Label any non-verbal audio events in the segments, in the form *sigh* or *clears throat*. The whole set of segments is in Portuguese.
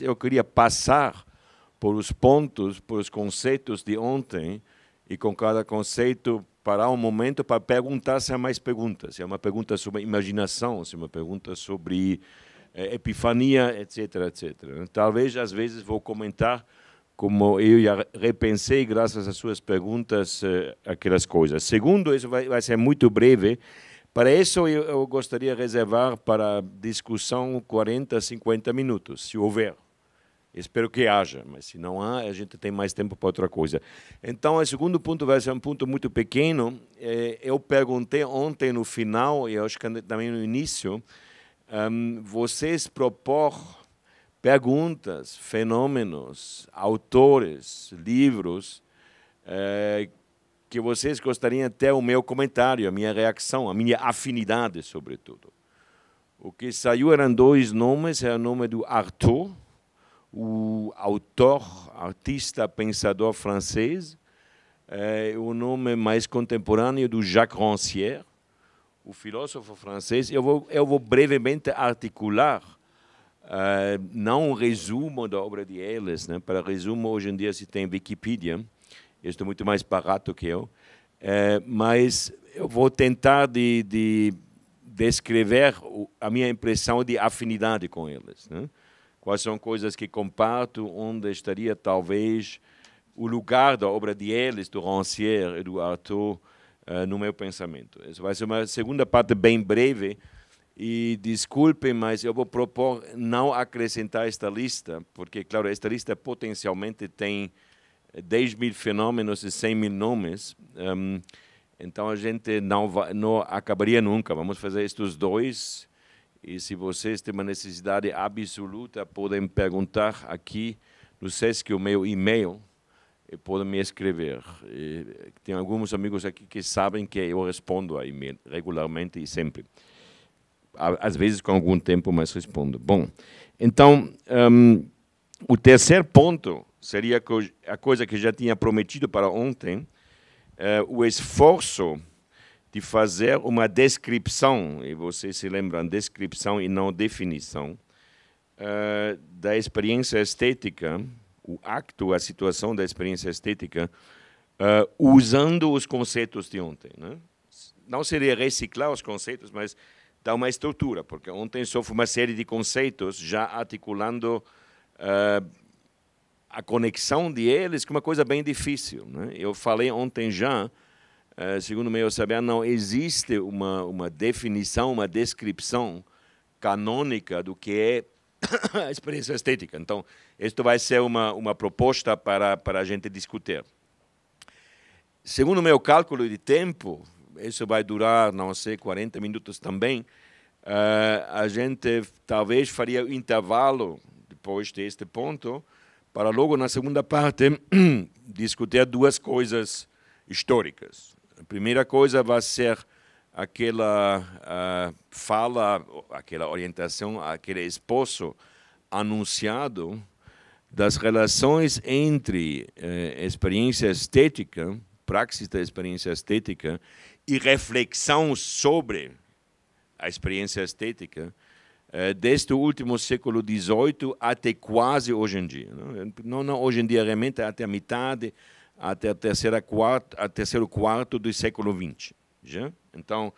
Eu queria passar por os pontos, por os conceitos de ontem, e com cada conceito parar um momento para perguntar se há mais perguntas. Se é uma pergunta sobre imaginação, se é uma pergunta sobre eh, epifania, etc, etc. Talvez, às vezes, vou comentar como eu já repensei, graças às suas perguntas, eh, aquelas coisas. Segundo, isso vai, vai ser muito breve, para isso, eu, eu gostaria de reservar para discussão 40, 50 minutos, se houver. Espero que haja, mas se não há, a gente tem mais tempo para outra coisa. Então, o segundo ponto vai ser um ponto muito pequeno. Eh, eu perguntei ontem no final, e acho que também no início, hum, vocês propor perguntas, fenômenos, autores, livros eh, que vocês gostariam até o meu comentário, a minha reação, a minha afinidade, sobretudo. O que saiu eram dois nomes, é o nome do Arthur, o autor, artista, pensador francês, é, o nome mais contemporâneo do Jacques Rancière, o filósofo francês. Eu vou, eu vou brevemente articular, é, não um resumo da obra de eles, né? para resumo, hoje em dia se tem Wikipedia, isto é muito mais barato que eu, é, mas eu vou tentar de, de descrever a minha impressão de afinidade com eles. Né? quais são coisas que comparto, onde estaria talvez o lugar da obra de eles, do Rancière e do Arthur, uh, eh, no meu pensamento. Isso vai ser uma segunda parte bem breve, e desculpem, mas eu vou propor não acrescentar esta lista, porque, claro, esta lista potencialmente tem 10 mil fenômenos e 100 mil nomes, um, ehm, então a gente não, vai, não acabaria nunca. Vamos fazer estes dois e se vocês têm uma necessidade absoluta, podem perguntar aqui no SESC o meu e-mail e podem me escrever. E tem alguns amigos aqui que sabem que eu respondo a e-mail regularmente e sempre. Às vezes com algum tempo, mas respondo. Bom, então, um, o terceiro ponto seria a coisa que eu já tinha prometido para ontem, uh, o esforço de fazer uma descrição, e vocês se lembram, descrição e não definição, uh, da experiência estética, o acto, a situação da experiência estética, uh, usando os conceitos de ontem. Né? Não seria reciclar os conceitos, mas dar uma estrutura, porque ontem só uma série de conceitos já articulando uh, a conexão de eles, que é uma coisa bem difícil. Né? Eu falei ontem já Uh, segundo meu saber, não existe uma, uma definição, uma descrição canônica do que é *coughs* a experiência estética. Então, isto vai ser uma, uma proposta para, para a gente discutir. Segundo meu cálculo de tempo, isso vai durar, não sei, 40 minutos também, uh, a gente talvez faria um intervalo depois deste ponto, para logo na segunda parte *coughs* discutir duas coisas históricas a primeira coisa vai ser aquela uh, fala, aquela orientação, aquele esposo anunciado das relações entre uh, experiência estética, praxis da experiência estética e reflexão sobre a experiência estética eh, deste desde o último século XVIII até quase hoje em dia. Né? Não, não hoje em dia realmente é até a metade até a terceira a terceiro quarto do século XX. Já? Então,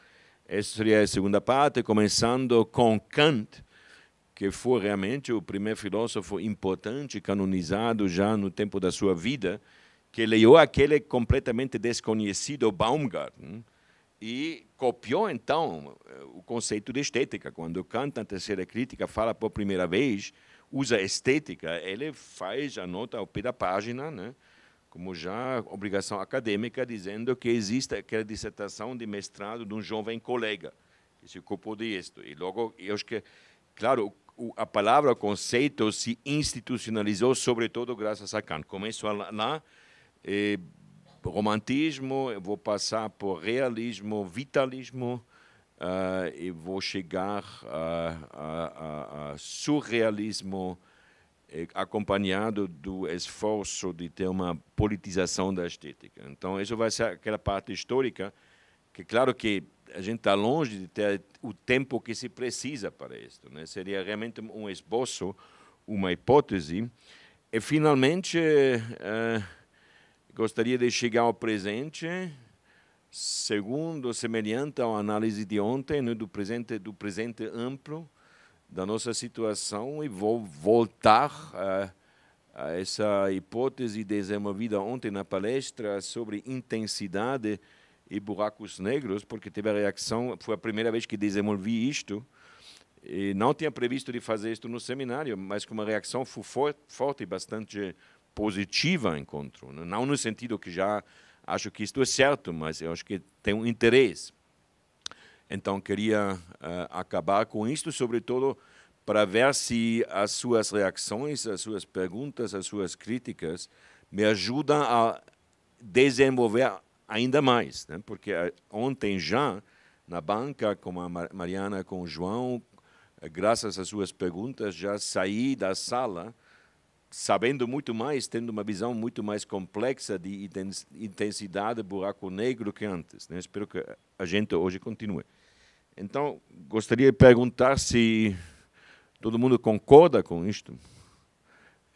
essa seria a segunda parte, começando com Kant, que foi realmente o primeiro filósofo importante canonizado já no tempo da sua vida, que leu aquele completamente desconhecido Baumgarten né? e copiou então eh, o conceito de estética. Quando Kant na terceira crítica fala por primeira vez usa estética, ele faz a nota ao pé da página, né? como já obrigação acadêmica, dizendo que existe aquela dissertação de mestrado de um jovem colega que se ocupou disto. E logo, eu acho que, claro, a palavra, o conceito se institucionalizou, sobretudo graças a Kant. Começou lá, eh, romantismo, eu vou passar por realismo, vitalismo, uh, e vou chegar a, a, a, a surrealismo, acompanhado do esforço de ter uma politização da estética. Então, isso vai ser aquela parte histórica que, claro que a gente está longe de ter o tempo que se precisa para isso. Né? Seria realmente um esboço, uma hipótese. E, finalmente, eh, gostaria de chegar ao presente, segundo, semelhante à análise de ontem, né, do, presente, do presente amplo, da nossa situação e vou voltar a, eh, a essa hipótese desenvolvida ontem na palestra sobre intensidade e buracos negros, porque teve a reação, foi a primeira vez que desenvolvi isto, e não tinha previsto de fazer isto no seminário, mas com uma reação forte e bastante positiva ao encontro. Né? Não no sentido que já acho que isto é certo, mas eu acho que tem um interesse. Então, queria uh, acabar com isto, sobretudo para ver se as suas reações, as suas perguntas, as suas críticas me ajudam a desenvolver ainda mais. Né? Porque eh, ontem já, na banca, com a Mariana, com o João, eh, graças às suas perguntas, já saí da sala sabendo muito mais, tendo uma visão muito mais complexa de intensidade buraco negro que antes. Né? Espero que a gente hoje continue. Então, gostaria de perguntar se todo mundo concorda com isto.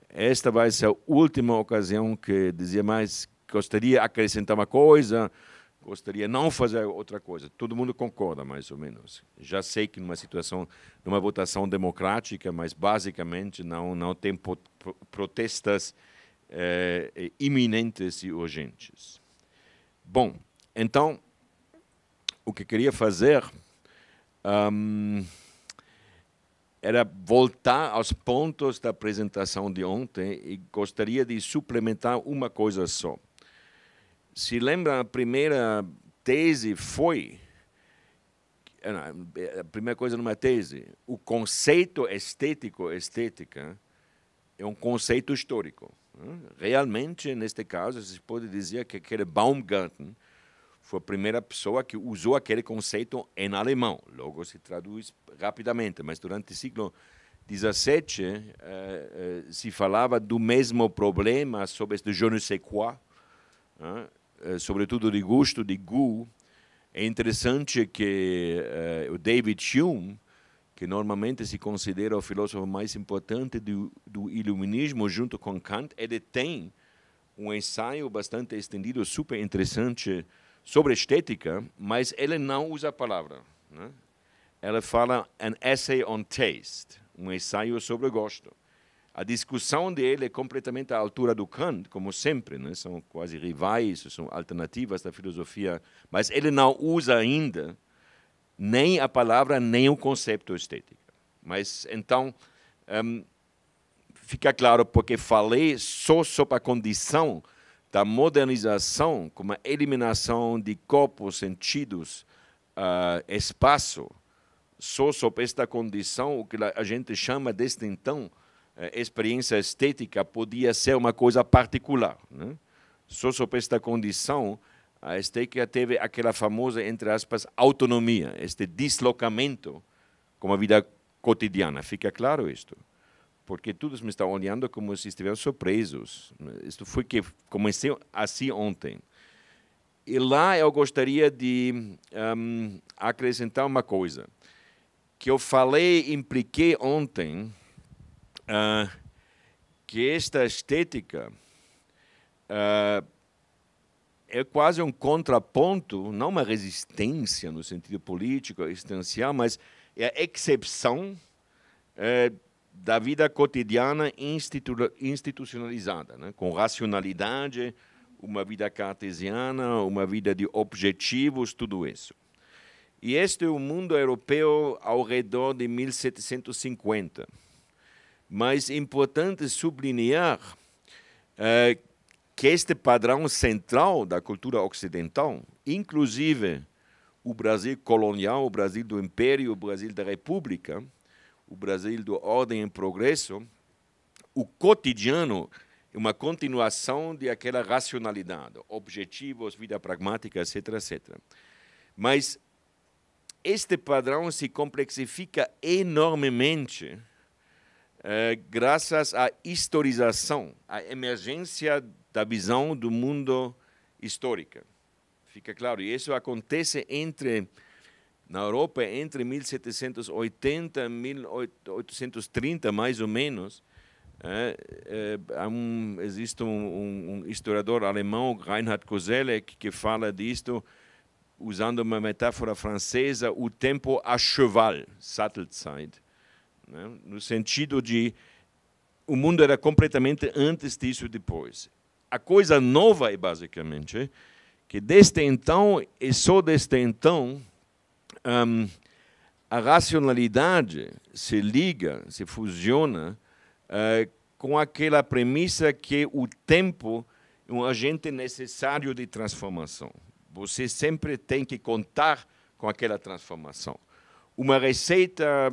Esta vai ser a última ocasião que dizia mais gostaria de acrescentar uma coisa, gostaria não fazer outra coisa. Todo mundo concorda, mais ou menos. Já sei que numa situação, numa votação democrática, mas basicamente não não tem protestas é, iminentes e urgentes. Bom, então o que queria fazer um, era voltar aos pontos da apresentação de ontem e gostaria de suplementar uma coisa só. Se lembra, a primeira tese foi. A primeira coisa numa tese, o conceito estético, estética, é um conceito histórico. Né? Realmente, neste caso, se pode dizer que aquele Baumgarten foi a primeira pessoa que usou aquele conceito em alemão. Logo se traduz rapidamente, mas durante o século XVII eh, eh, se falava do mesmo problema sobre este je ne sais quoi, né, eh, sobretudo de gosto, de goût. É interessante que o David Hume, que normalmente se considera o filósofo mais importante do, do iluminismo junto com Kant, ele tem um ensaio bastante estendido, super interessante, sobre estética, mas ele não usa a palavra. Né? Ela fala an essay on taste, um ensaio sobre gosto. A discussão dele é completamente à altura do Kant, como sempre, né? são quase rivais, são alternativas da filosofia, mas ele não usa ainda nem a palavra, nem o conceito estético. Mas, então, um, fica claro porque falei só sobre a condição da modernização como a eliminação de corpos, sentidos, uh, espaço, só sob esta condição, o que a gente chama desde então eh, experiência estética podia ser uma coisa particular. Né? Só sob esta condição, a estética teve aquela famosa, entre aspas, autonomia, este deslocamento com a vida cotidiana. Fica claro isto? porque todos me estão olhando como se estivessem surpresos. Isso foi que comecei assim ontem. E lá eu gostaria de um, acrescentar uma coisa que eu falei, impliquei ontem, uh, que esta estética uh, é quase um contraponto, não uma resistência no sentido político, existencial, mas é a excepção uh, eh, da vida cotidiana institu institucionalizada, né? com racionalidade, uma vida cartesiana, uma vida de objetivos, tudo isso. E este é o mundo europeu ao redor de 1750. Mas é importante sublinhar eh, que este padrão central da cultura ocidental, inclusive o Brasil colonial, o Brasil do Império, o Brasil da República, o Brasil do Ordem em Progresso, o cotidiano é uma continuação de aquela racionalidade, objetivos, vida pragmática, etc, etc. Mas este padrão se complexifica enormemente eh, graças à historização, à emergência da visão do mundo histórica. Fica claro, e isso acontece entre na Europa, entre 1780 e 1830, mais ou menos, é, é, um, existe um, um, um, historiador alemão, Reinhard Koselleck, que fala disto usando uma metáfora francesa, o tempo a cheval, Sattelzeit, né? no sentido de o mundo era completamente antes disso e depois. A coisa nova é basicamente que desde então, e só desde então, um, a racionalidade se liga, se fusiona uh, com aquela premissa que o tempo é um agente necessário de transformação. Você sempre tem que contar com aquela transformação. Uma receita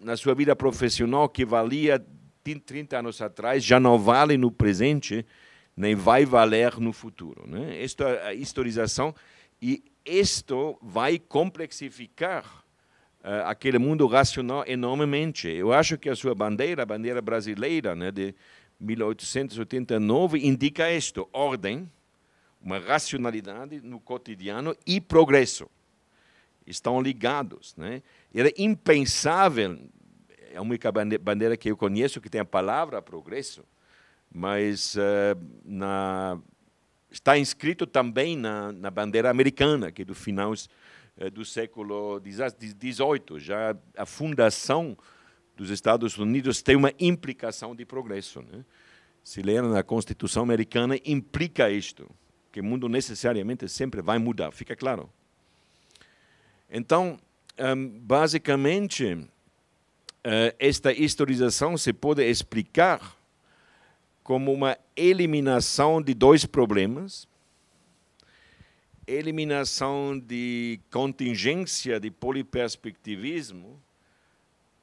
na sua vida profissional que valia 30 anos atrás já não vale no presente, nem vai valer no futuro. Né? Esta é a historização e isto vai complexificar uh, aquele mundo racional enormemente. Eu acho que a sua bandeira, a bandeira brasileira né, de 1889, indica isto: ordem, uma racionalidade no cotidiano e progresso. Estão ligados. Né? Era impensável, é a única bandeira que eu conheço que tem a palavra progresso, mas uh, na está inscrito também na, na bandeira americana, que é do final eh, do século XVIII. Já a fundação dos Estados Unidos tem uma implicação de progresso. Né? Se ler na Constituição americana, implica isto, que o mundo necessariamente sempre vai mudar, fica claro. Então, hum, basicamente, eh, esta historização se pode explicar como uma eliminação de dois problemas. Eliminação de contingência de poliperspectivismo,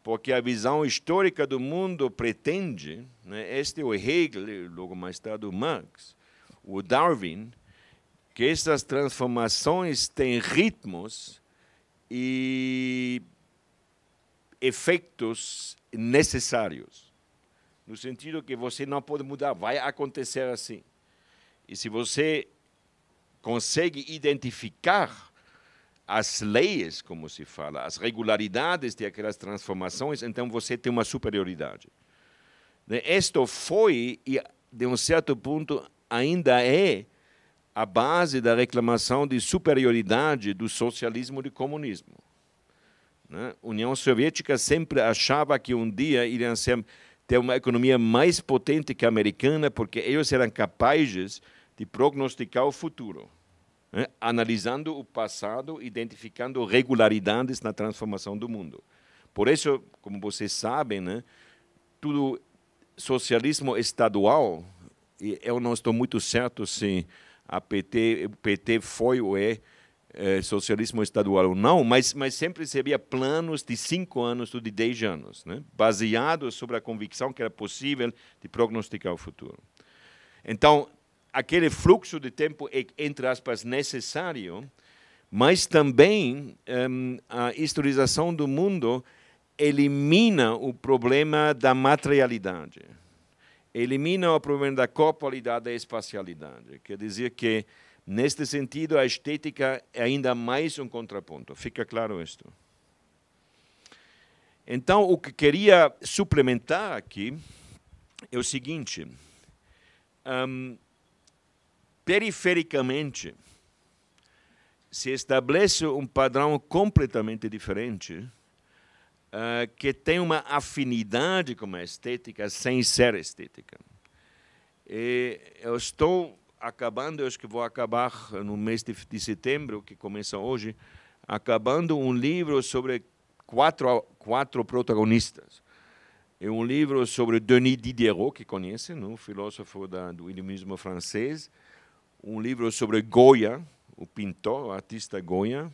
porque a visão histórica do mundo pretende, né, este é o Hegel, logo mais tarde o Marx, o Darwin, que essas transformações têm ritmos e efeitos necessários no sentido que você não pode mudar, vai acontecer assim. E se você consegue identificar as leis, como se fala, as regularidades de aquelas transformações, então você tem uma superioridade. Né? Isto foi, e de um certo ponto ainda é, a base da reclamação de superioridade do socialismo e do comunismo. A né? União Soviética sempre achava que um dia iriam ser ter uma economia mais potente que a americana, porque eles eram capazes de prognosticar o futuro, né? analisando o passado, identificando regularidades na transformação do mundo. Por isso, como vocês sabem, né, tudo socialismo estadual, e eu não estou muito certo se a PT, o PT foi ou é é, socialismo estadual ou não, mas, mas sempre seria planos de cinco anos ou de dez anos, né? baseados sobre a convicção que era possível de prognosticar o futuro. Então, aquele fluxo de tempo é, entre aspas, necessário, mas também ehm, a historização do mundo elimina o problema da materialidade, elimina o problema da corporalidade e espacialidade. Quer dizer que Neste sentido, a estética é ainda mais um contraponto. Fica claro isto. Então, o que queria suplementar aqui é o seguinte: um, perifericamente, se estabelece um padrão completamente diferente, uh, que tem uma afinidade com a estética sem ser estética. E eu estou acabando, eu acho que vou acabar no mês de, de setembro, que começa hoje, acabando um livro sobre quatro, quatro protagonistas. É um livro sobre Denis Diderot, que conhecem, não? filósofo da, do iluminismo francês. Um livro sobre Goya, o pintor, o artista Goya.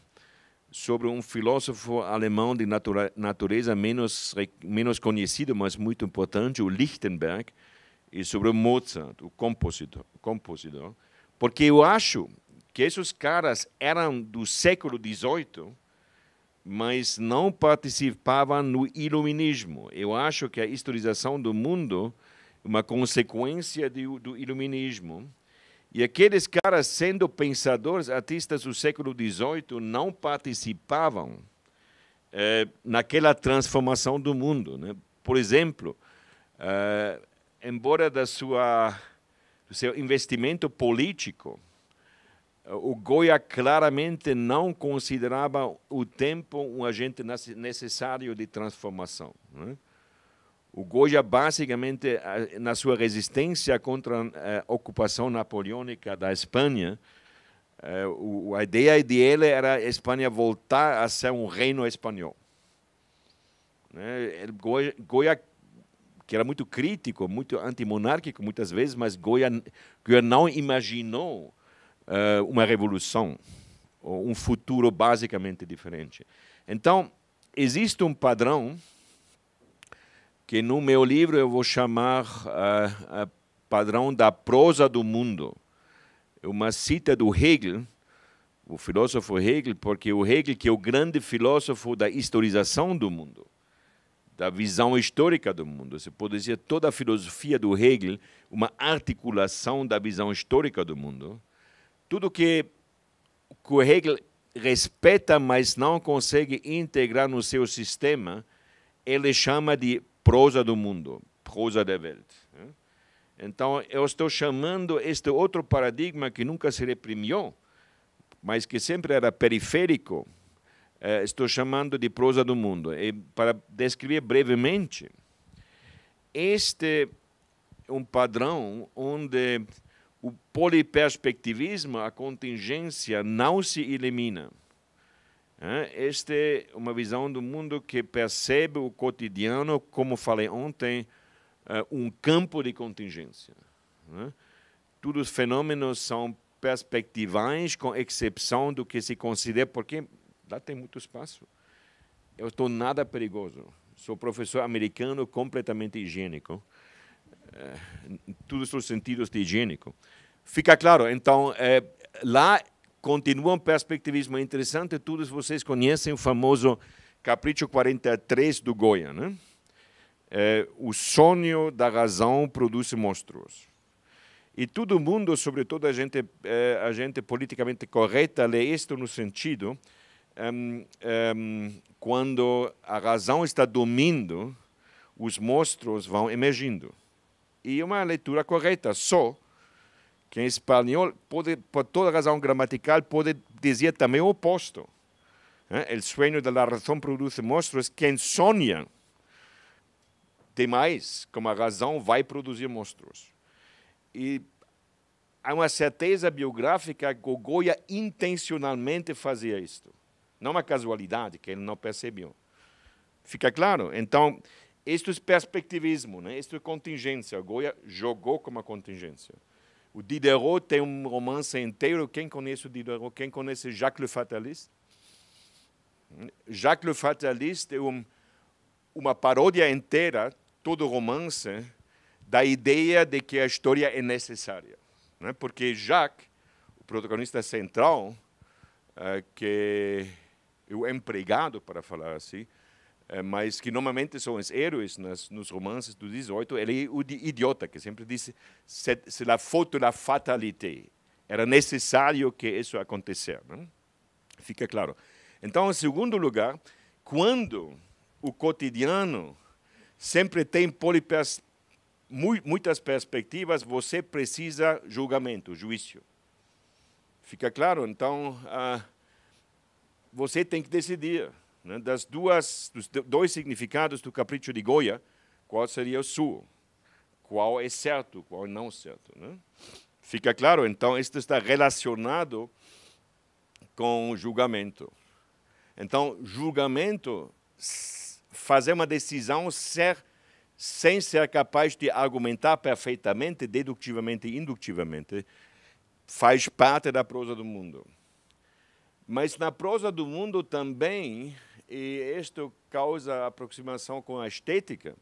Sobre um filósofo alemão de natura, natureza menos, menos conhecido, mas muito importante, o Lichtenberg e sobre o Mozart, o compositor, compositor, porque eu acho que esses caras eram do século XVIII, mas não participavam no iluminismo. Eu acho que a historização do mundo é uma consequência do, do iluminismo. E aqueles caras, sendo pensadores, artistas do século XVIII, não participavam eh, naquela transformação do mundo. Né? Por exemplo, eh, embora da sua, do seu investimento político, o Goya claramente não considerava o tempo um agente necessário de transformação. Né? O Goya, basicamente, na sua resistência contra eh, a ocupação napoleônica da Espanha, eh, a ideia dele era a Espanha voltar a ser um reino espanhol. Né? Goya que era muito crítico, muito antimonárquico muitas vezes, mas Goya, Goya não imaginou uh, uma revolução, um futuro basicamente diferente. Então, existe um padrão que no meu livro eu vou chamar uh, uh, padrão da prosa do mundo. Uma cita do Hegel, o filósofo Hegel, porque o Hegel que é o grande filósofo da historização do mundo da visão histórica do mundo. Você pode dizer toda a filosofia do Hegel, uma articulação da visão histórica do mundo. Tudo que, que o Hegel respeita, mas não consegue integrar no seu sistema, ele chama de prosa do mundo, prosa da Welt. Né? Então, eu estou chamando este outro paradigma que nunca se reprimiu, mas que sempre era periférico eh, estou chamando de prosa do mundo. E para descrever brevemente, este é um padrão onde o poliperspectivismo, a contingência, não se elimina. Eh, Esta é uma visão do mundo que percebe o cotidiano, como falei ontem, eh, um campo de contingência. Eh, todos os fenômenos são perspectivais, com exceção do que se considera, porque Lá tem muito espaço. Eu estou nada perigoso. Sou professor americano completamente higiênico. É, em eh, todos os sentidos de higiênico. Fica claro, então, é, lá continua um perspectivismo interessante. Todos vocês conhecem o famoso Capricho 43 do Goya, né? É, o sonho da razão produz monstros. E todo mundo, sobretudo a gente, a gente politicamente correta, lê isto no sentido um, um, quando a razão está dormindo, os monstros vão emergindo. E uma leitura correta, só que em espanhol, pode, por toda razão gramatical, pode dizer também o oposto. O sonho da razão produz monstros. Quem sonha demais como a razão vai produzir monstros. E há uma certeza biográfica que Gogoia intencionalmente fazia isto. Não uma é casualidade que ele não percebeu. Fica claro? Então, isto é perspectivismo, né? isto é contingência. Goya jogou como uma contingência. O Diderot tem um romance inteiro. Quem conhece o Diderot? Quem conhece Jacques le Fataliste? Jacques le Fataliste é um, uma paródia inteira, todo romance, da ideia de que a história é necessária. Né? Porque Jacques, o protagonista central, eh, que o é empregado, para falar assim, eh, mas que normalmente são os heróis nas, nos romances do 18, ele é o idiota, que sempre disse se la foto la fatalité. Era necessário que isso acontecesse. Né? Fica claro. Então, em segundo lugar, quando o cotidiano sempre tem polipers, muitas perspectivas, você precisa julgamento, juízo. Fica claro? Então, ah, você tem que decidir né, das duas, dos dois significados do capricho de Goya, qual seria o seu, qual é certo, qual não é certo. Né? Fica claro, então, isto está relacionado com o julgamento. Então, julgamento, fazer uma decisão ser, sem ser capaz de argumentar perfeitamente, dedutivamente e indutivamente, faz parte da prosa do mundo. Mas na prosa do mundo também, e isto causa aproximação com a estética,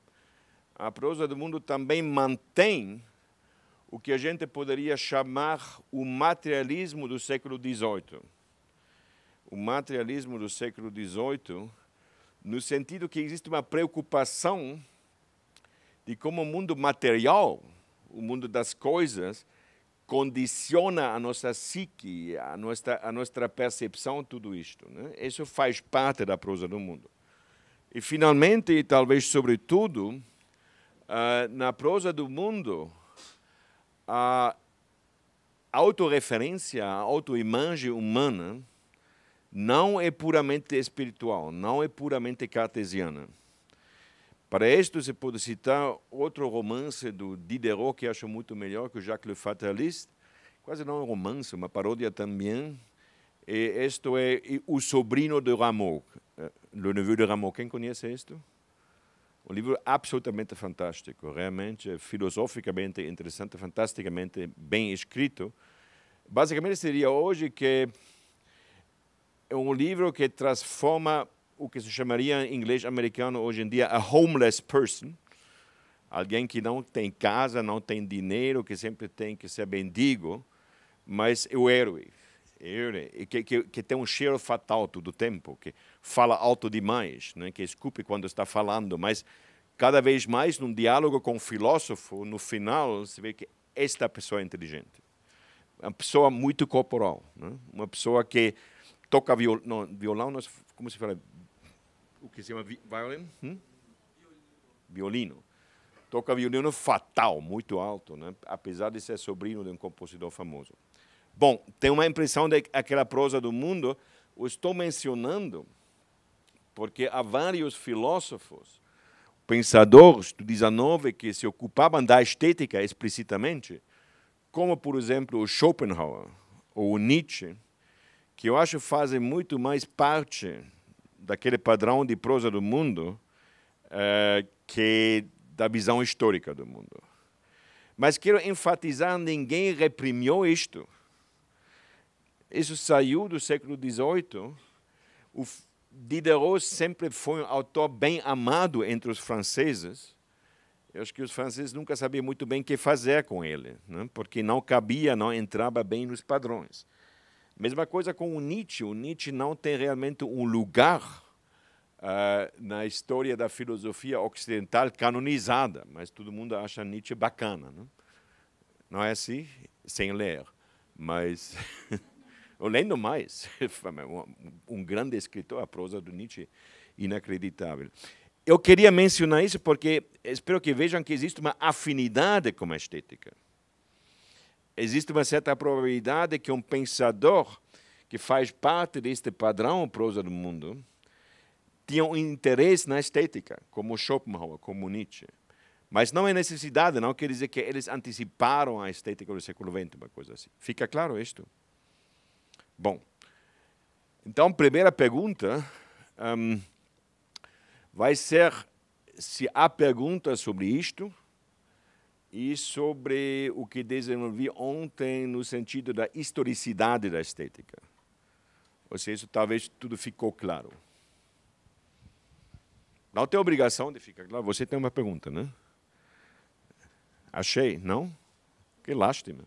a prosa do mundo também mantém o que a gente poderia chamar o materialismo do século XVIII. O materialismo do século XVIII, no sentido que existe uma preocupação de como o mundo material, o mundo das coisas, condiciona a nossa psique, a nossa, a nossa percepção, tudo isto. Né? Isso faz parte da prosa do mundo. E, finalmente, e talvez sobretudo, uh, na prosa do mundo, a autorreferência, a autoimagem humana não é puramente espiritual, não é puramente cartesiana. Para isto, se pode citar outro romance do Diderot, que acho muito melhor, que o Jacques Le Fataliste. Quase não é um romance, uma paródia também. E é, isto é O Sobrinho de Rameau, eh, Le Neveu de Rameau. Quem conhece isto? Um livro absolutamente fantástico, realmente filosoficamente interessante, fantasticamente bem escrito. Basicamente, seria hoje que é um livro que transforma o que se chamaria em inglês americano hoje em dia a homeless person, alguém que não tem casa, não tem dinheiro, que sempre tem que ser bendigo, mas é o herói, que, que, que, tem um cheiro fatal todo o tempo, que fala alto demais, né? que escupe quando está falando, mas cada vez mais num diálogo com o um filósofo, no final se vê que esta pessoa é inteligente, uma pessoa muito corporal, né? uma pessoa que toca viol... não, violão, é como se fala, o que se chama violin? Hum? Violino. Toca violino fatal, muito alto, né? apesar de ser sobrinho de um compositor famoso. Bom, tem uma impressão daquela prosa do mundo. Eu estou mencionando porque há vários filósofos, pensadores do 19 que se ocupavam da estética explicitamente, como, por exemplo, o Schopenhauer ou o Nietzsche, que eu acho fazem muito mais parte daquele padrão de prosa do mundo uh, que da visão histórica do mundo. Mas quero enfatizar, ninguém reprimiu isto. Isso saiu do século XVIII. O Diderot sempre foi um autor bem amado entre os franceses. Eu acho que os franceses nunca sabiam muito bem o que fazer com ele, né? porque não cabia, não entrava bem nos padrões. Mesma coisa com o Nietzsche. O Nietzsche não tem realmente um lugar uh, na história da filosofia ocidental canonizada, mas todo mundo acha Nietzsche bacana. Não, né? não é assim? Sem ler. Mas. *laughs* lendo mais, *laughs* um grande escritor, a prosa do Nietzsche, inacreditável. Eu queria mencionar isso porque espero que vejam que existe uma afinidade com a estética existe uma certa probabilidade que um pensador que faz parte deste padrão prosa do mundo tinha um interesse na estética, como Schopenhauer, como Nietzsche. Mas não é necessidade, não quer dizer que eles anteciparam a estética do século XX, uma coisa assim. Fica claro isto? Bom, então, primeira pergunta um, vai ser se há perguntas sobre isto, e sobre o que desenvolvi ontem no sentido da historicidade da estética. Ou seja, isso talvez tudo ficou claro. Não tem obrigação de ficar claro. Você tem uma pergunta, né? Achei, não? Que lástima.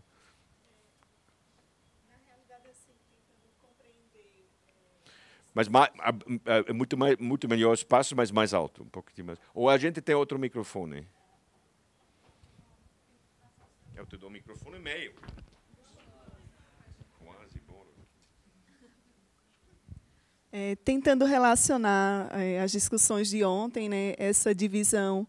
Eh, mas é muito, mais, muito melhor espaço, mas mais alto, um pouquinho mais. Ou a gente tem outro microfone. Eu te dou o microfone e meio. Quase bolo. É, tentando relacionar é, as discussões de ontem, né, essa divisão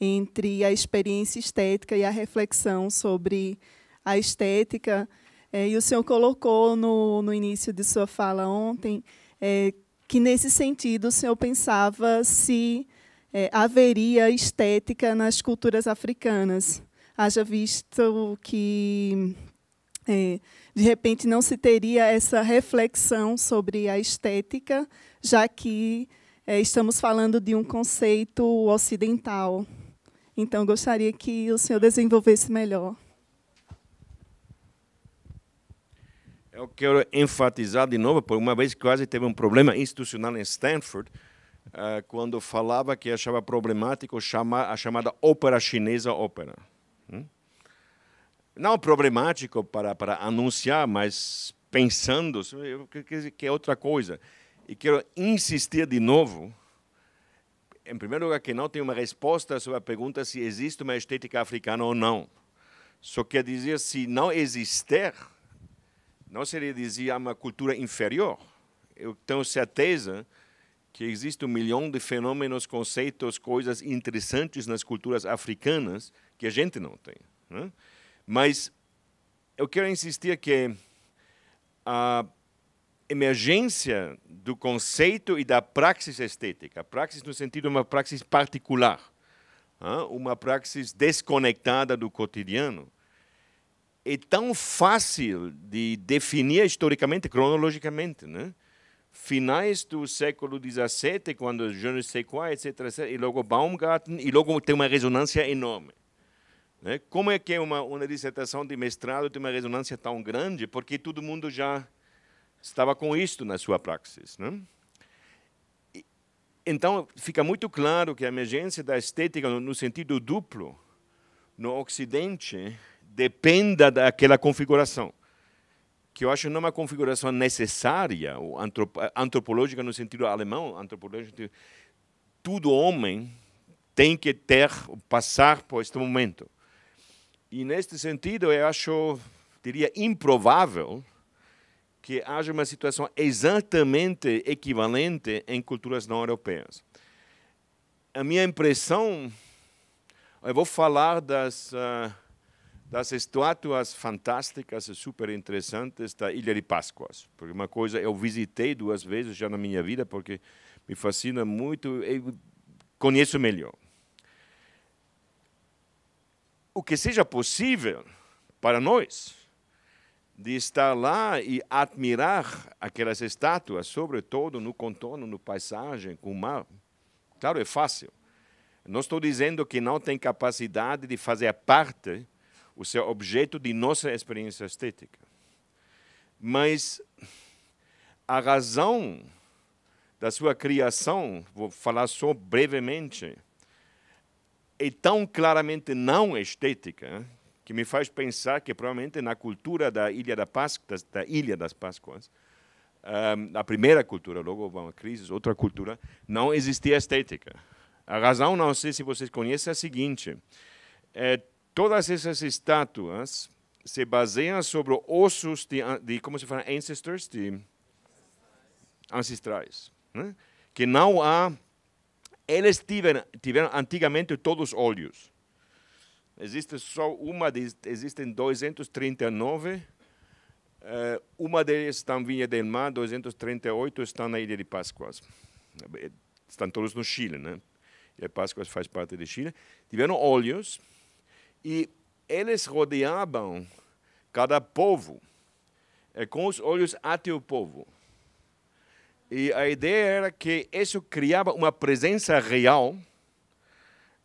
entre a experiência estética e a reflexão sobre a estética. É, e o senhor colocou no, no início de sua fala ontem é, que, nesse sentido, o senhor pensava se é, haveria estética nas culturas africanas haja visto que é, de repente não se teria essa reflexão sobre a estética, já que é, estamos falando de um conceito ocidental. Então, gostaria que o senhor desenvolvesse melhor. Eu quero enfatizar de novo, por uma vez quase teve um problema institucional em Stanford, eh, quando falava que achava problemático chamar a chamada ópera chinesa ópera. Hum? Não problemático para, para anunciar, mas pensando, que é outra coisa. E quero insistir de novo, em primeiro lugar, que não tem uma resposta sobre a pergunta se existe uma estética africana ou não. Só quer dizer, se não existir, não seria dizer uma cultura inferior. Eu tenho certeza que existe um milhão de fenômenos, conceitos, coisas interessantes nas culturas africanas que a gente não tem. Né? Mas eu quero insistir que a emergência do conceito e da praxis estética, praxis no sentido de uma praxis particular, uma praxis desconectada do cotidiano, é tão fácil de definir historicamente, cronologicamente, né? Finais do século XVII, quando je ne sais quoi, etc, etc, e logo Baumgarten, e logo tem uma ressonância enorme. Né? Como é que é uma, uma dissertação de mestrado tem uma ressonância tão grande? Porque todo mundo já estava com isto na sua praxis. Né? Então, fica muito claro que a emergência da estética, no sentido duplo, no Ocidente, dependa daquela configuração, que eu acho não é uma configuração necessária, ou antropológica no sentido alemão, antropológico, todo homem tem que ter, passar por este momento. E, neste sentido, eu acho, diria, improvável que haja uma situação exatamente equivalente em culturas não europeias. A minha impressão, eu vou falar das ah, das estátuas fantásticas e super interessantes da Ilha de Páscoas, porque uma coisa eu visitei duas vezes já na minha vida, porque me fascina muito e conheço melhor o que seja possível para nós de estar lá e admirar aquelas estátuas, sobretudo no contorno, no paisagem, com o mar. Claro, é fácil. Não estou dizendo que não tem capacidade de fazer parte o seu objeto de nossa experiência estética. Mas a razão da sua criação, vou falar só brevemente, é tão claramente não estética né, que me faz pensar que provavelmente na cultura da Ilha da Páscoa, da Ilha das Páscoas, a primeira cultura, logo vão uma crise, outra cultura, não existia estética. A razão, não sei se vocês conhecem, é a seguinte: é, todas essas estátuas se baseiam sobre ossos de, de como se fala, ancestors, de ancestrais, né? que não há eles tiveram, tiveram antigamente todos olhos. Existe só uma, existem 239. Uh, eh, uma delas está em Vinha del Mar, 238 está na Ilha de Páscoas. Eh, estão todos no Chile, né? E Páscoas faz parte do Chile. Tiveram olhos e eles rodeavam cada povo eh, com os olhos até o povo. E a ideia era que isso criava uma presença real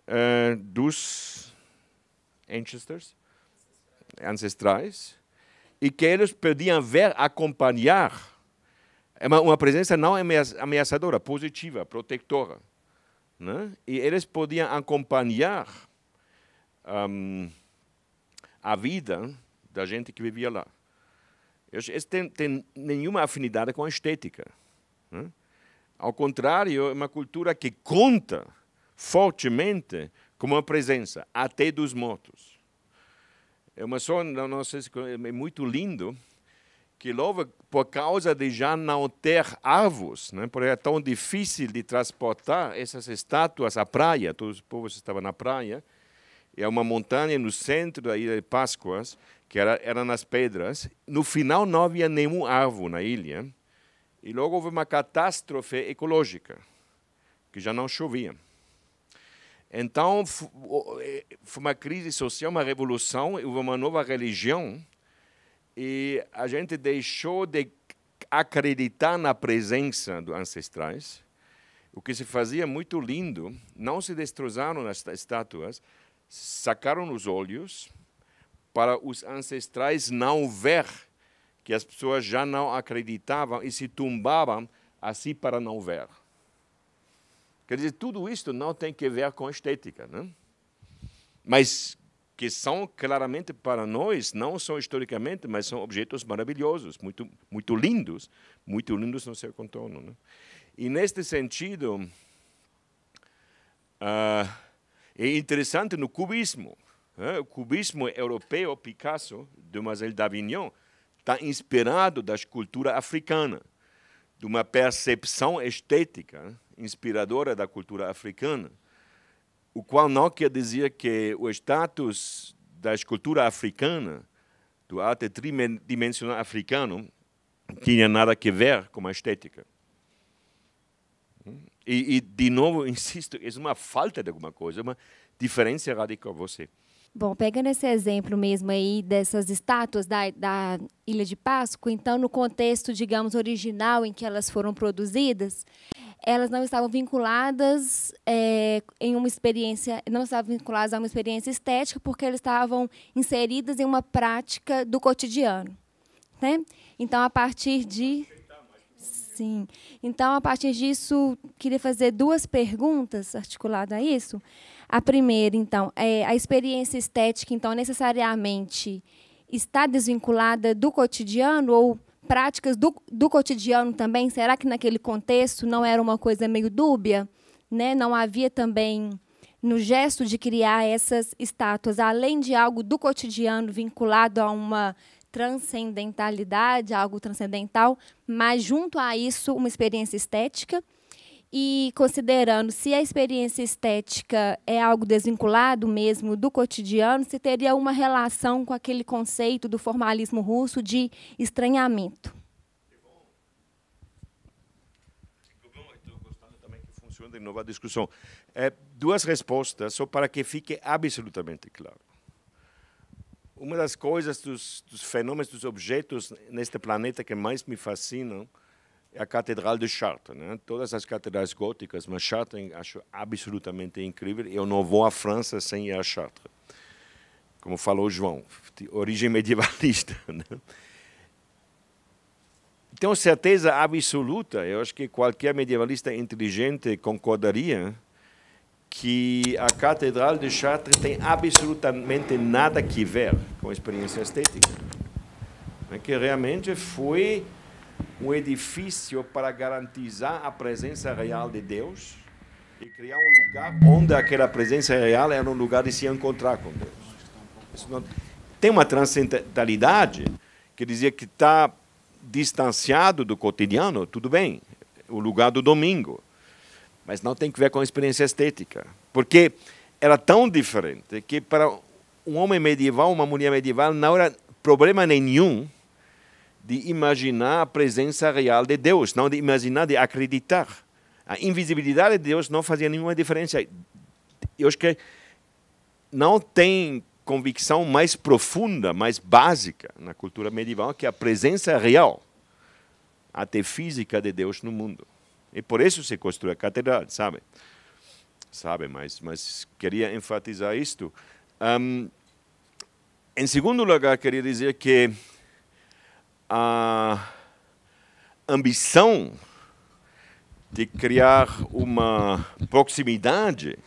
uh, dos ancestors, ancestrais, e que eles podiam ver, acompanhar é uma, uma presença não ameaçadora, positiva, protetora. Né? E eles podiam acompanhar um, a vida da gente que vivia lá. Isso tem, tem nenhuma afinidade com a estética. Né? Ao contrário, é uma cultura que conta fortemente com a presença até dos mortos. É uma zona, não sei se é muito lindo que logo por causa de já não ter árvores, né, porque é tão difícil de transportar essas estátuas à praia, todos os povos estavam na praia, e é uma montanha no centro da ilha de Páscoas, que era, era nas pedras. No final não havia nenhum árvore na ilha. E logo houve uma catástrofe ecológica, que já não chovia. Então, foi uma crise social, uma revolução, houve uma nova religião, e a gente deixou de acreditar na presença dos ancestrais. O que se fazia muito lindo, não se destrozaram as estátuas, sacaram os olhos para os ancestrais não ver que as pessoas já não acreditavam e se tumbavam assim para não ver. Quer dizer, tudo isso não tem que ver com estética, né? mas que são claramente para nós, não só historicamente, mas são objetos maravilhosos, muito, muito lindos, muito lindos no seu contorno. Né? E neste sentido, uh, é interessante no cubismo. Né? O cubismo europeu, Picasso, de Mazel d'Avignon, está inspirado da cultura africana, de uma percepção estética né, inspiradora da cultura africana, o qual não quer dizer que o status da escultura africana, do arte tridimensional africano, tinha nada a ver com a estética. E, e, de novo, *laughs* insisto, é uma falta de alguma coisa, é uma diferença radical. Você Bom, pegando esse exemplo mesmo aí dessas estátuas da, da Ilha de Páscoa, então, no contexto, digamos, original em que elas foram produzidas, elas não estavam vinculadas é, em uma experiência, não estavam vinculadas a uma experiência estética, porque elas estavam inseridas em uma prática do cotidiano. Né? Então, a partir de. Sim. Então, a partir disso, queria fazer duas perguntas articuladas a isso. A primeira, então, é a experiência estética, então, necessariamente está desvinculada do cotidiano ou práticas do, do cotidiano também? Será que naquele contexto não era uma coisa meio dúbia? Né? Não havia também no gesto de criar essas estátuas, além de algo do cotidiano vinculado a uma transcendentalidade, algo transcendental, mas junto a isso uma experiência estética e considerando se a experiência estética é algo desvinculado mesmo do cotidiano, se teria uma relação com aquele conceito do formalismo russo de estranhamento. de nova discussão. É, duas respostas, só para que fique absolutamente claro. Uma das coisas, dos, dos fenômenos, dos objetos neste planeta que mais me fascinam é a Catedral de Chartres. Né? Todas as catedrais góticas, mas Chartres é, acho absolutamente incrível. Eu não vou à França sem ir a Chartres. Como falou o João, de origem *laughs* medievalista. Né? Tenho certeza absoluta, eu acho que qualquer medievalista inteligente concordaria, que a Catedral de Chartres tem absolutamente nada a ver com a experiência estética. é Que realmente foi um edifício para garantizar a presença real de Deus e criar um lugar onde aquela presença real era é um lugar de se encontrar com Deus. Tem uma transcendentalidade que dizia que está distanciado do cotidiano, tudo bem, o lugar do domingo, mas não tem que ver com a experiência estética, porque era tão diferente que para um homem medieval, uma mulher medieval, não era problema nenhum de imaginar a presença real de Deus, não de imaginar, de acreditar. A invisibilidade de Deus não fazia nenhuma diferença. Eu acho que não tem convicção mais profunda, mais básica na cultura medieval que a presença real, até física, de Deus no mundo. E por isso se construiu a catedral, sabe? Sabe, mas, mas queria enfatizar isto. Um, em segundo lugar, queria dizer que a ambição de criar uma proximidade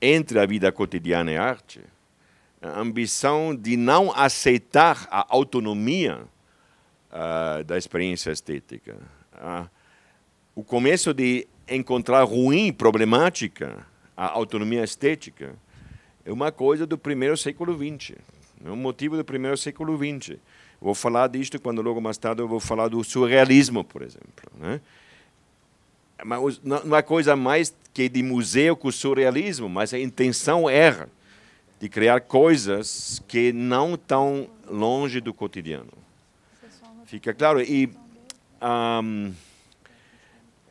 entre a vida cotidiana e a arte, a ambição de não aceitar a autonomia uh, da experiência estética. Uh, o começo de encontrar ruim, problemática, a autonomia estética, é uma coisa do primeiro século XX, é um motivo do primeiro século XX. Vou falar disto quando logo mais tarde eu vou falar do surrealismo, por exemplo. Né? Mas uma coisa mais que de museu que o surrealismo, mas a intenção era de criar coisas que não estão longe do cotidiano. Fica claro. E a,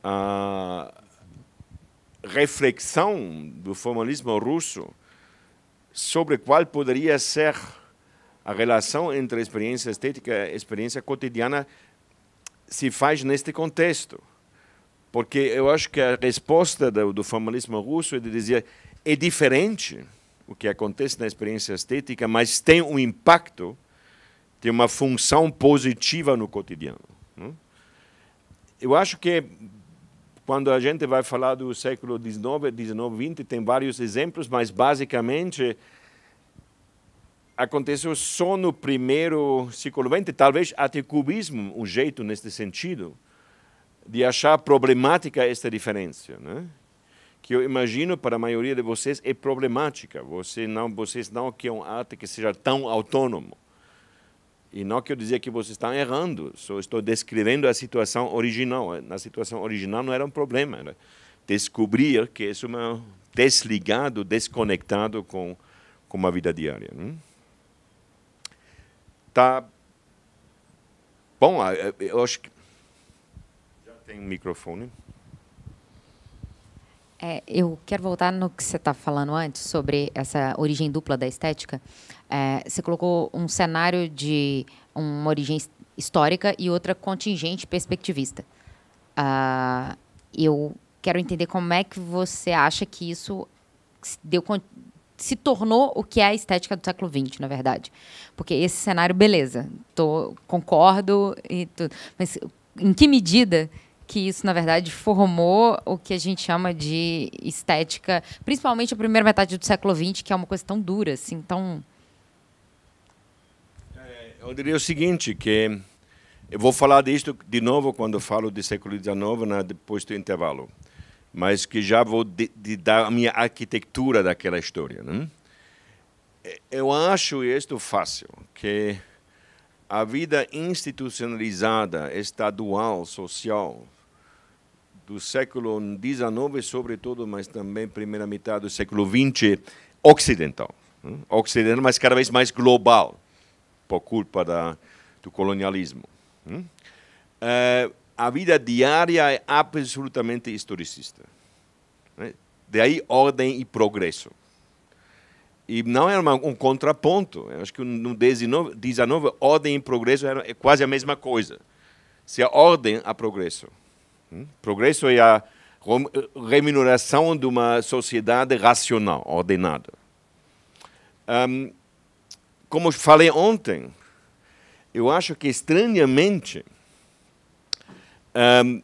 a reflexão do formalismo russo sobre qual poderia ser a relação entre a experiência estética e a experiência cotidiana se faz neste contexto. Porque eu acho que a resposta do, do formalismo russo é de dizer é diferente o que acontece na experiência estética, mas tem um impacto, tem uma função positiva no cotidiano. Eu acho que quando a gente vai falar do século XIX, XIX, XX, tem vários exemplos, mas basicamente aconteceu só no primeiro século XX, talvez até o cubismo um jeito neste sentido de achar problemática esta diferença, né? que eu imagino para a maioria de vocês é problemática. Você não, vocês não querem é arte que seja tão autônomo. E não eu dizer que vocês estão errando, só estou descrevendo a situação original. Na situação original não era um problema, era descobrir que isso é desligado, desconectado com, com a vida diária. Né? Tá. Bom, é, eu acho que. Já tem um microfone. É, eu quero voltar no que você está falando antes sobre essa origem dupla da estética. É, você colocou um cenário de uma origem histórica e outra contingente perspectivista. Uh, eu quero entender como é que você acha que isso deu, se tornou o que é a estética do século XX, na verdade. Porque esse cenário, beleza, tô, concordo, e tudo. mas em que medida que isso, na verdade, formou o que a gente chama de estética, principalmente a primeira metade do século XX, que é uma coisa tão dura, assim, tão... É, eu diria o seguinte, que eu vou falar disto de novo quando falo de século XIX, né, depois do intervalo mas que já vou de, de dar a minha arquitetura daquela história. Né? Eu acho isto fácil, que a vida institucionalizada, estadual, social, do século XIX, sobretudo, mas também primeira metade do século XX, ocidental. Né? Ocidental, mas cada vez mais global, por culpa da, do colonialismo. Né? É, a vida diária é absolutamente historicista. Né? de Daí ordem e progresso. E não é um contraponto. Eu acho que no 19, 19 ordem e progresso é quase a mesma coisa. Se a ordem, há progresso. Hum? Progresso é a remuneração de uma sociedade racional, ordenada. Um, como falei ontem, eu acho que estranhamente um,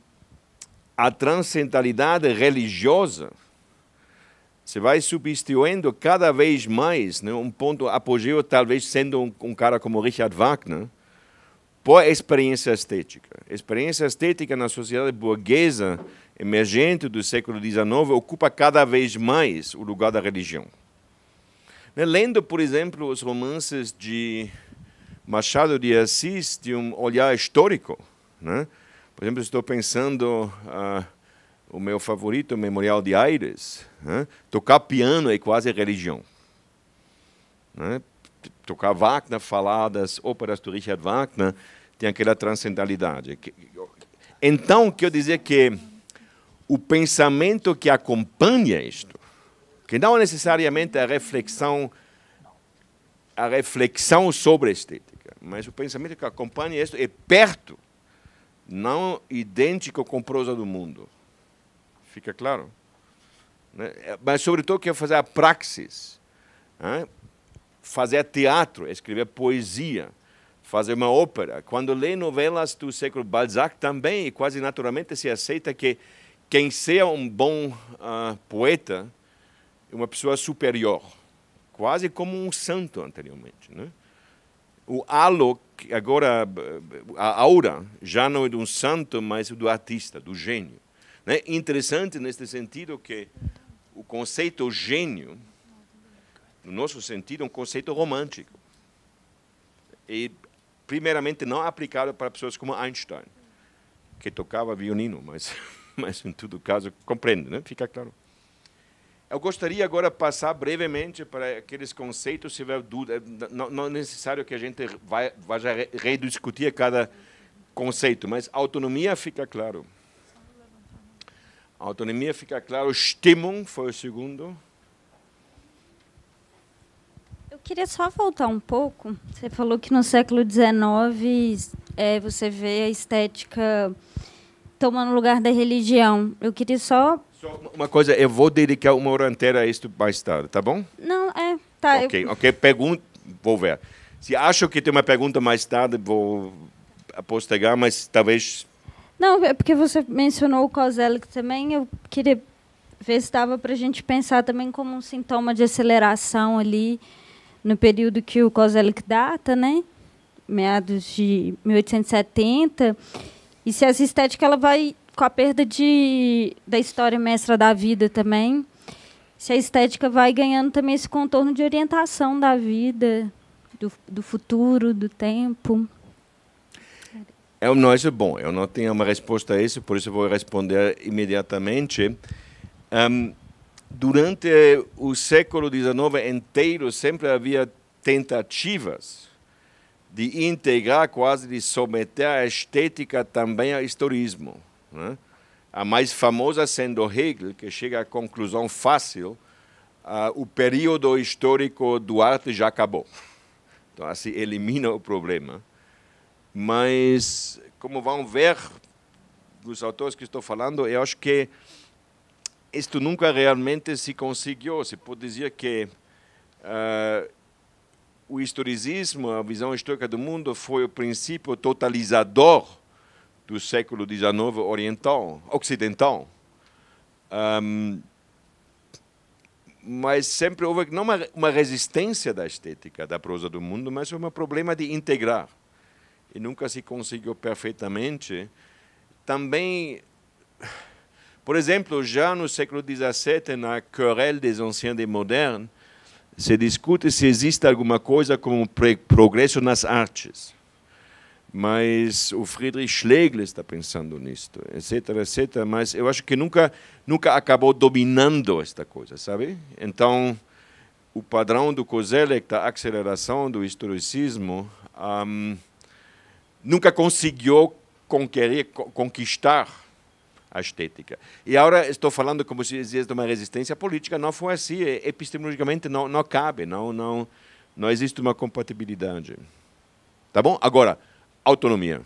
a transcendentalidade religiosa se vai substituindo cada vez mais, né, um ponto apogeu talvez sendo um, um, cara como Richard Wagner, por experiência estética. Experiência estética na sociedade burguesa emergente do século XIX ocupa cada vez mais o lugar da religião. Né, lendo, por exemplo, os romances de Machado de Assis, de um olhar histórico, né? Por exemplo, estou pensando uh, o meu favorito, o Memorial de Aires. Né? Tocar piano é quase religião. Né? Tocar Wagner, falar das óperas do Richard Wagner, tem aquela transcendentalidade. Então, quero dizer que o pensamento que acompanha isto, que não é necessariamente a reflexão, a reflexão sobre a estética, mas o pensamento que acompanha isto é perto não idêntico com prosa do mundo. Fica claro? Né? É, mas, sobretudo, quer fazer a praxis. Né? Fazer teatro, escrever poesia, fazer uma ópera. Quando lê novelas do século Balzac também, e quase naturalmente se aceita que quem seja um bom uh, poeta é uma pessoa superior, quase como um santo anteriormente. Né? o halo, agora a aura, já não é de um santo, mas é do artista, do gênio. Né? Interessante neste sentido que o conceito gênio, no nosso sentido, é um conceito romântico. E, primeiramente, não aplicado para pessoas como Einstein, que tocava violino, mas, *laughs* mas em todo caso, compreende, né? fica claro. Eu gostaria agora passar brevemente para aqueles conceitos, se tiver dúvida, não, é necessário que a gente vá, já rediscutir cada conceito, mas autonomia fica claro. autonomia fica claro. Stimmung foi o segundo. Eu queria só voltar um pouco. Você falou que no século XIX é, você vê a estética tomando lugar da religião. Eu queria só só uma coisa, eu vou dedicar uma hora inteira a isso mais tarde, tá bom? Não, é. Tá, ok, eu... ok. Pergunta, vou ver. Se acho que tem uma pergunta mais tarde, vou postergar, mas talvez. Não, é porque você mencionou o Coselic também, eu queria ver se dava para a gente pensar também como um sintoma de aceleração ali no período que o Coselic data, né? meados de 1870, e se essa estética ela vai com a perda de, da história mestra da vida também, se a estética vai ganhando também esse contorno de orientação da vida, do, do futuro, do tempo. Eu é não é bom. Eu não tenho uma resposta a isso, por isso vou responder imediatamente. Um, durante o século XIX inteiro, sempre havia tentativas de integrar, quase de submeter a estética também ao historismo. Né? A mais famosa sendo Hegel, que chega à conclusão fácil, ah, o período histórico do arte já acabou. Então, assim, elimina o problema. Mas, como vão ver, dos autores que estou falando, eu acho que isto nunca realmente se conseguiu. Se pode dizer que uh, o historicismo, a visão histórica do mundo, foi o princípio totalizador do século XIX oriental, ocidental. Um, mas sempre houve não uma, uma, resistência da estética da prosa do mundo, mas um problema de integrar. E nunca se conseguiu perfeitamente. Também, por exemplo, já no século XVII, na Querelle des Anciens des Modernes, se discute se existe alguma coisa como progresso nas artes mas o Friedrich Schlegel está pensando nisto, etc, etc. Mas eu acho que nunca, nunca acabou dominando esta coisa, sabe? Então, o padrão do Kozelek, é da aceleração do historicismo, um, nunca conseguiu conquerir, conquistar a estética. E agora estou falando, como se dizia, de uma resistência política. Não foi assim. Epistemologicamente não, não cabe, não, não, não existe uma compatibilidade. Tá bom? Agora, autonomia.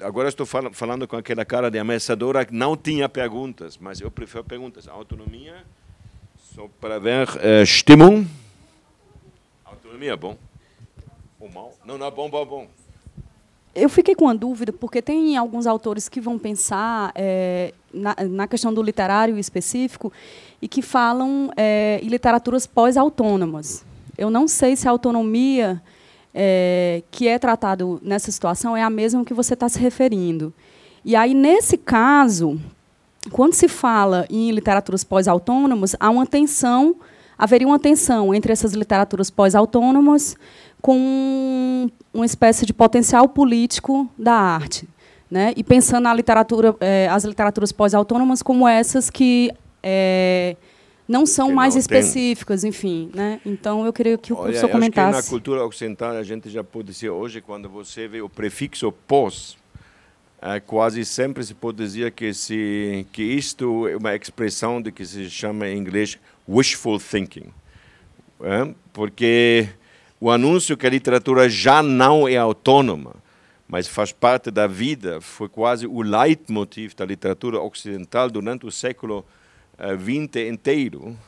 Agora estou falando com aquela cara de ameaçadora que não tinha perguntas, mas eu prefiro perguntas. Autonomia, só para ver, eh, estimum. Stimmung. Autonomia, bom. Ou mal? Não, não, bom, bom, bom. Eu fiquei com uma dúvida, porque tem alguns autores que vão pensar é, na, na, questão do literário específico e que falam é, em literaturas pós-autônomas. Eu não sei se a autonomia é, que é tratado nessa situação é a mesma que você está se referindo. E aí, nesse caso, quando se fala em literaturas pós-autônomas, há uma tensão, haveria uma tensão entre essas literaturas pós-autônomas com uma espécie de potencial político da arte. Né? E pensando na literatura, é, as literaturas pós-autônomas como essas que é, não são não mais específicas, enfim, né? Então eu queria que o Olha, professor comentasse. Acho que na cultura ocidental a gente já pode dizer hoje quando você vê o prefixo pós é, quase sempre se pode dizer que se que isto é uma expressão de que se chama em inglês wishful thinking, é? porque o anúncio que a literatura já não é autônoma, mas faz parte da vida, foi quase o leitmotiv da literatura ocidental durante o século XIX 20 eh, inteiro,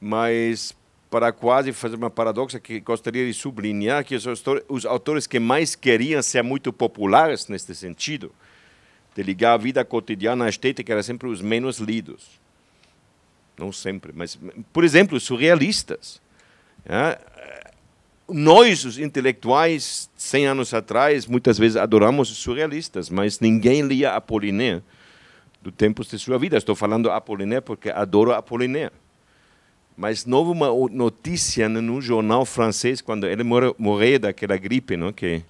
mas para quase fazer uma paradoxa que gostaria de sublinhar que os autores, que mais queriam ser muito populares neste sentido, de ligar a vida cotidiana à estética, eram sempre os menos lidos. Não sempre, mas, por exemplo, os surrealistas. É? Nós, os intelectuais, 100 anos atrás, muitas vezes adoramos os surrealistas, mas ninguém lia Apollinaire do tempos de sua vida. Estou falando Apollinaire porque adoro Apollinaire. Mas houve uma notícia no jornal francês quando ele morreu daquela gripe, não? Que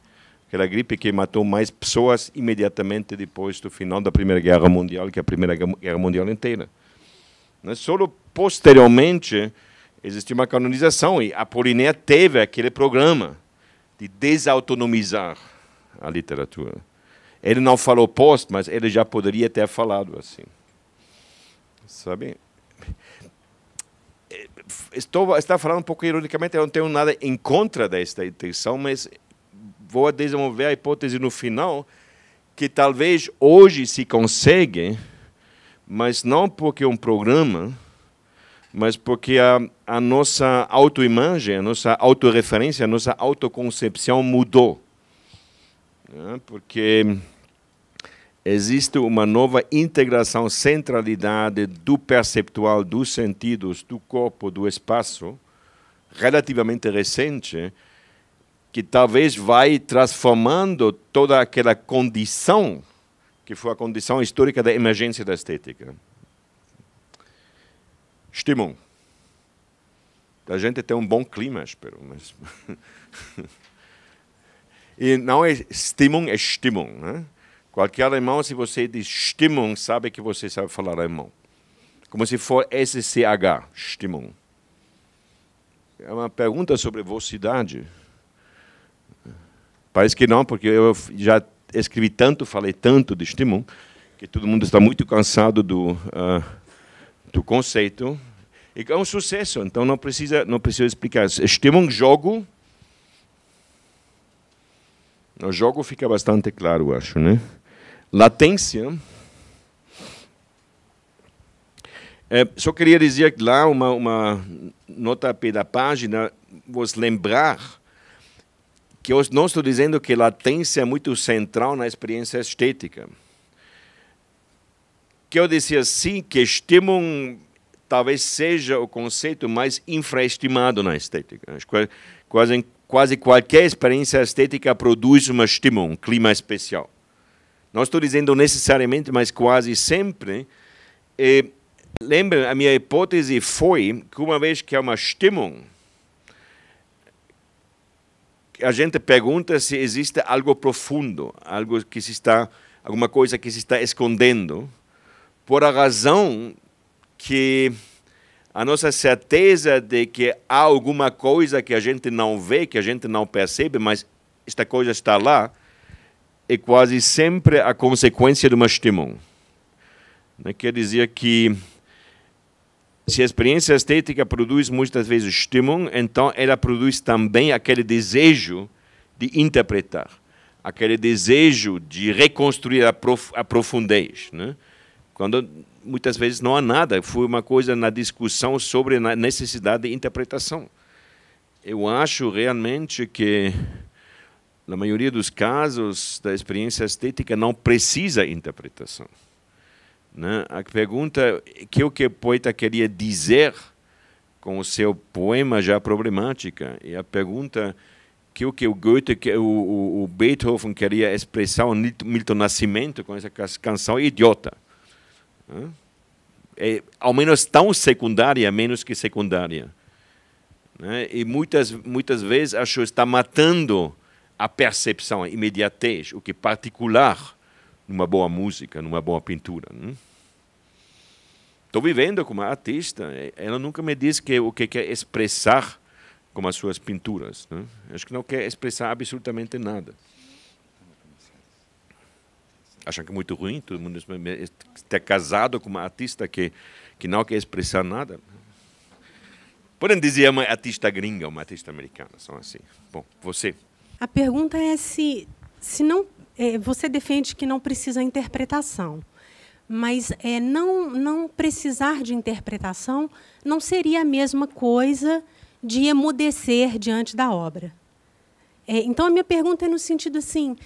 aquela gripe que matou mais pessoas imediatamente depois do final da Primeira Guerra Mundial que a Primeira Guerra Mundial inteira. É? Só posteriormente existiu uma canonização e Apollinaire teve aquele programa de desautonomizar a literatura. Ele não falou post, mas ele já poderia ter falado assim. Sabe? Estou, está falando um pouco ironicamente, eu não tenho nada em contra desta intenção, mas vou desenvolver a hipótese no final que talvez hoje se consiga, mas não porque é um programa, mas porque a, a nossa autoimagem, a nossa autorreferência, a nossa autoconcepção mudou. Né? Porque existe uma nova integração, centralidade do perceptual, dos sentidos, do corpo, do espaço, relativamente recente, que talvez vai transformando toda aquela condição que foi a condição histórica da emergência da estética. Stimmung. A gente tem um bom clima, espero. Mas *laughs* e não é Stimmung, é Stimmung. Né? Qualquer alemão, se você diz Stimmung, sabe que você sabe falar alemão. Como se for SCH, Stimmung. É uma pergunta sobre velocidade. Parece que não, porque eu já escrevi tanto, falei tanto de Stimmung, que todo mundo está muito cansado do, uh, do conceito. E é um sucesso, então não precisa, não precisa explicar. Stimmung, jogo. No jogo fica bastante claro, acho, né? latência. É, só queria dizer que lá, uma, uma nota a pé da página, vos lembrar que eu não estou dizendo que latência é muito central na experiência estética. Que eu disse assim, que estímulo talvez seja o conceito mais infraestimado na estética. Quase, quase qualquer experiência estética produz um estímulo, um clima especial. Não estou dizendo necessariamente, mas quase sempre. E, eh, lembra, a minha hipótese foi que uma vez que há uma Stimmung, a gente pergunta se existe algo profundo, algo que se está, alguma coisa que se está escondendo, por a razão que a nossa certeza de que há alguma coisa que a gente não vê, que a gente não percebe, mas esta coisa está lá, é quase sempre a consequência de uma estímulo. É Quer dizer que se a experiência estética produz muitas vezes estímulo, então ela produz também aquele desejo de interpretar, aquele desejo de reconstruir a, prof a profundez. Né? Quando muitas vezes não há nada, foi uma coisa na discussão sobre a necessidade de interpretação. Eu acho realmente que na maioria dos casos da experiência estética não precisa interpretação. Né? A pergunta que o que o poeta queria dizer com o seu poema já problemática e a pergunta que o que o Goethe, que o, o, o Beethoven queria expressar o Milton Nascimento com essa canção idiota. Né? É, ao menos tão secundária, menos que secundária. Né? E muitas muitas vezes acho que está matando a percepção imediatez, o que é particular numa boa música, numa boa pintura. Estou hum? vivendo como artista, é, ela nunca me disse que, o que quer expressar com as suas pinturas. Né? Acho que não quer expressar absolutamente nada. Acham que é muito ruim, todo mundo está casado com uma artista que, que não quer expressar nada. Podem dizer é uma artista gringa, uma artista americana, são assim. Bom, você. A pergunta é se, se não, é, você defende que não precisa interpretação, mas é, não, não precisar de interpretação não seria a mesma coisa de emudecer diante da obra. É, então, a minha pergunta é no sentido assim: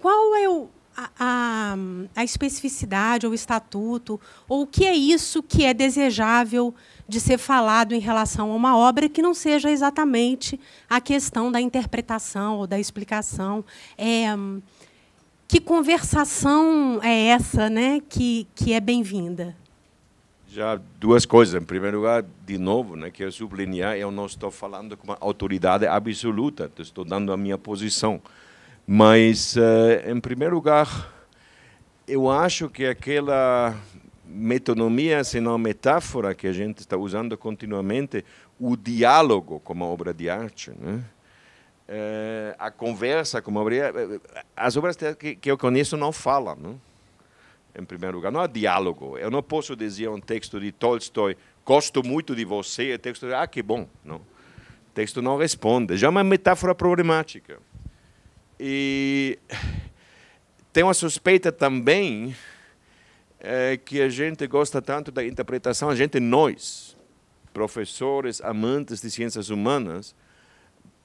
qual é o, a, a, especificidade ou o estatuto, ou o que é isso que é desejável de ser falado em relação a uma obra que não seja exatamente a questão da interpretação ou da explicação. É, que conversação é essa né, que, que é bem-vinda? Já duas coisas. Em primeiro lugar, de novo, né, quero sublinhar, eu não estou falando com uma autoridade absoluta, estou dando a minha posição. Mas, eh, em primeiro lugar, eu acho que aquela metonomia, se não metáfora, que a gente está usando continuamente, o diálogo como obra de arte, né? Eh, a conversa como obra de arte. Eh, as obras que, que eu conheço não falam, né? em primeiro lugar. Não há diálogo. Eu não posso dizer um texto de Tolstói, gosto muito de você, e texto de, ah, que bom. Não. O texto não responde. Já é uma metáfora problemática. E tem uma suspeita também é, que a gente gosta tanto da interpretação, a gente, nós, professores, amantes de ciências humanas,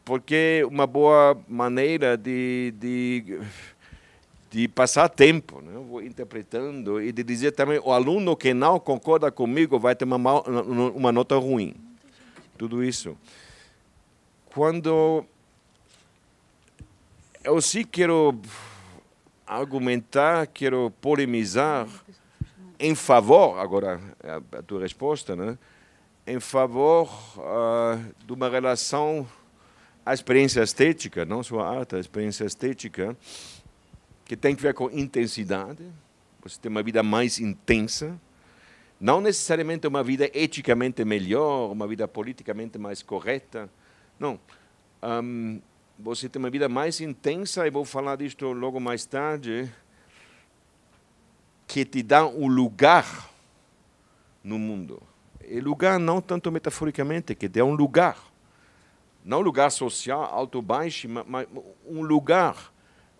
porque uma boa maneira de, de, de passar tempo, né? vou interpretando, e de dizer também, o aluno que não concorda comigo vai ter uma, mal, uma nota ruim. Tudo isso. Quando eu sim quero argumentar, quero polemizar em favor, agora é a, a tua resposta, né? em favor uh, de uma relação à experiência estética, não só à arte, à experiência estética, que tem que ver com intensidade, você tem uma vida mais intensa, não necessariamente uma vida eticamente melhor, uma vida politicamente mais correta, não. Um, você tem uma vida mais intensa, e vou falar disto logo mais tarde, que te dá um lugar no mundo. E lugar não tanto metaforicamente, que te dá um lugar. Não lugar social, alto, baixo, mas, mas um lugar.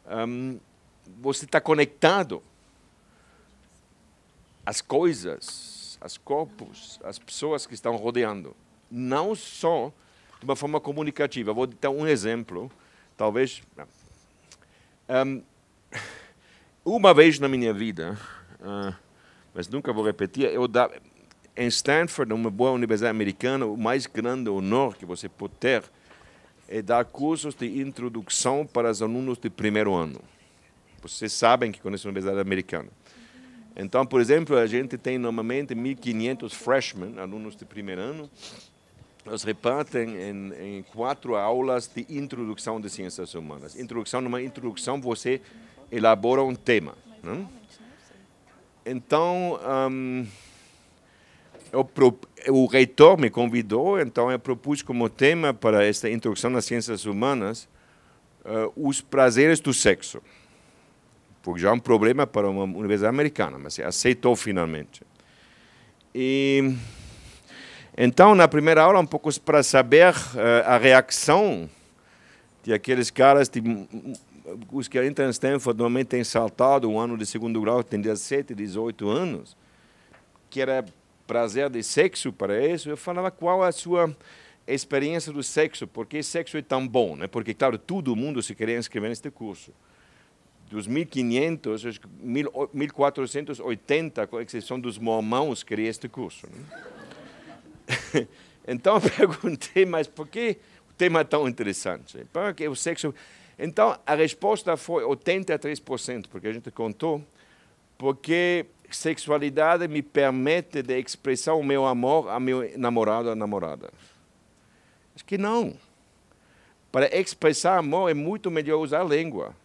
Um, você está conectado às coisas, aos corpos, às pessoas que estão rodeando. Não só uma forma comunicativa. Vou dar um exemplo, talvez. Um, uma vez na minha vida, uh, mas nunca vou repetir, eu da, em Stanford, uma boa universidade americana, o mais grande honor que você pode ter é dar cursos de introdução para os alunos de primeiro ano. Vocês sabem que conhecem a universidade americana. Então, por exemplo, a gente tem normalmente 1.500 freshmen, alunos de primeiro ano, elas repartem em, em, quatro aulas de introdução de ciências humanas. Introdução, numa introdução você elabora um tema. Né? Então, um, eu, o reitor me convidou, então eu propus como tema para esta introdução nas ciências humanas uh, os prazeres do sexo. Porque já é um problema para uma universidade americana, mas aceitou finalmente. E então, na primeira aula, um pouco para saber uh, a reação de aqueles caras, de, os que entram em Stanford normalmente têm saltado um ano de segundo grau, tem 17, 18 anos, que era prazer de sexo para isso. Eu falava qual é a sua experiência do sexo, porque sexo é tão bom, né? Porque, claro, todo mundo se queria inscrever neste curso dos 1500, 1480, com exceção dos mormãos, queria este curso. Né? *laughs* então eu perguntei, mas por que o tema é tão interessante? Porque o sexo. Então a resposta foi 83%, porque a gente contou, porque sexualidade me permite de expressar o meu amor a meu namorado ou namorada. Acho que não. Para expressar amor é muito melhor usar a língua.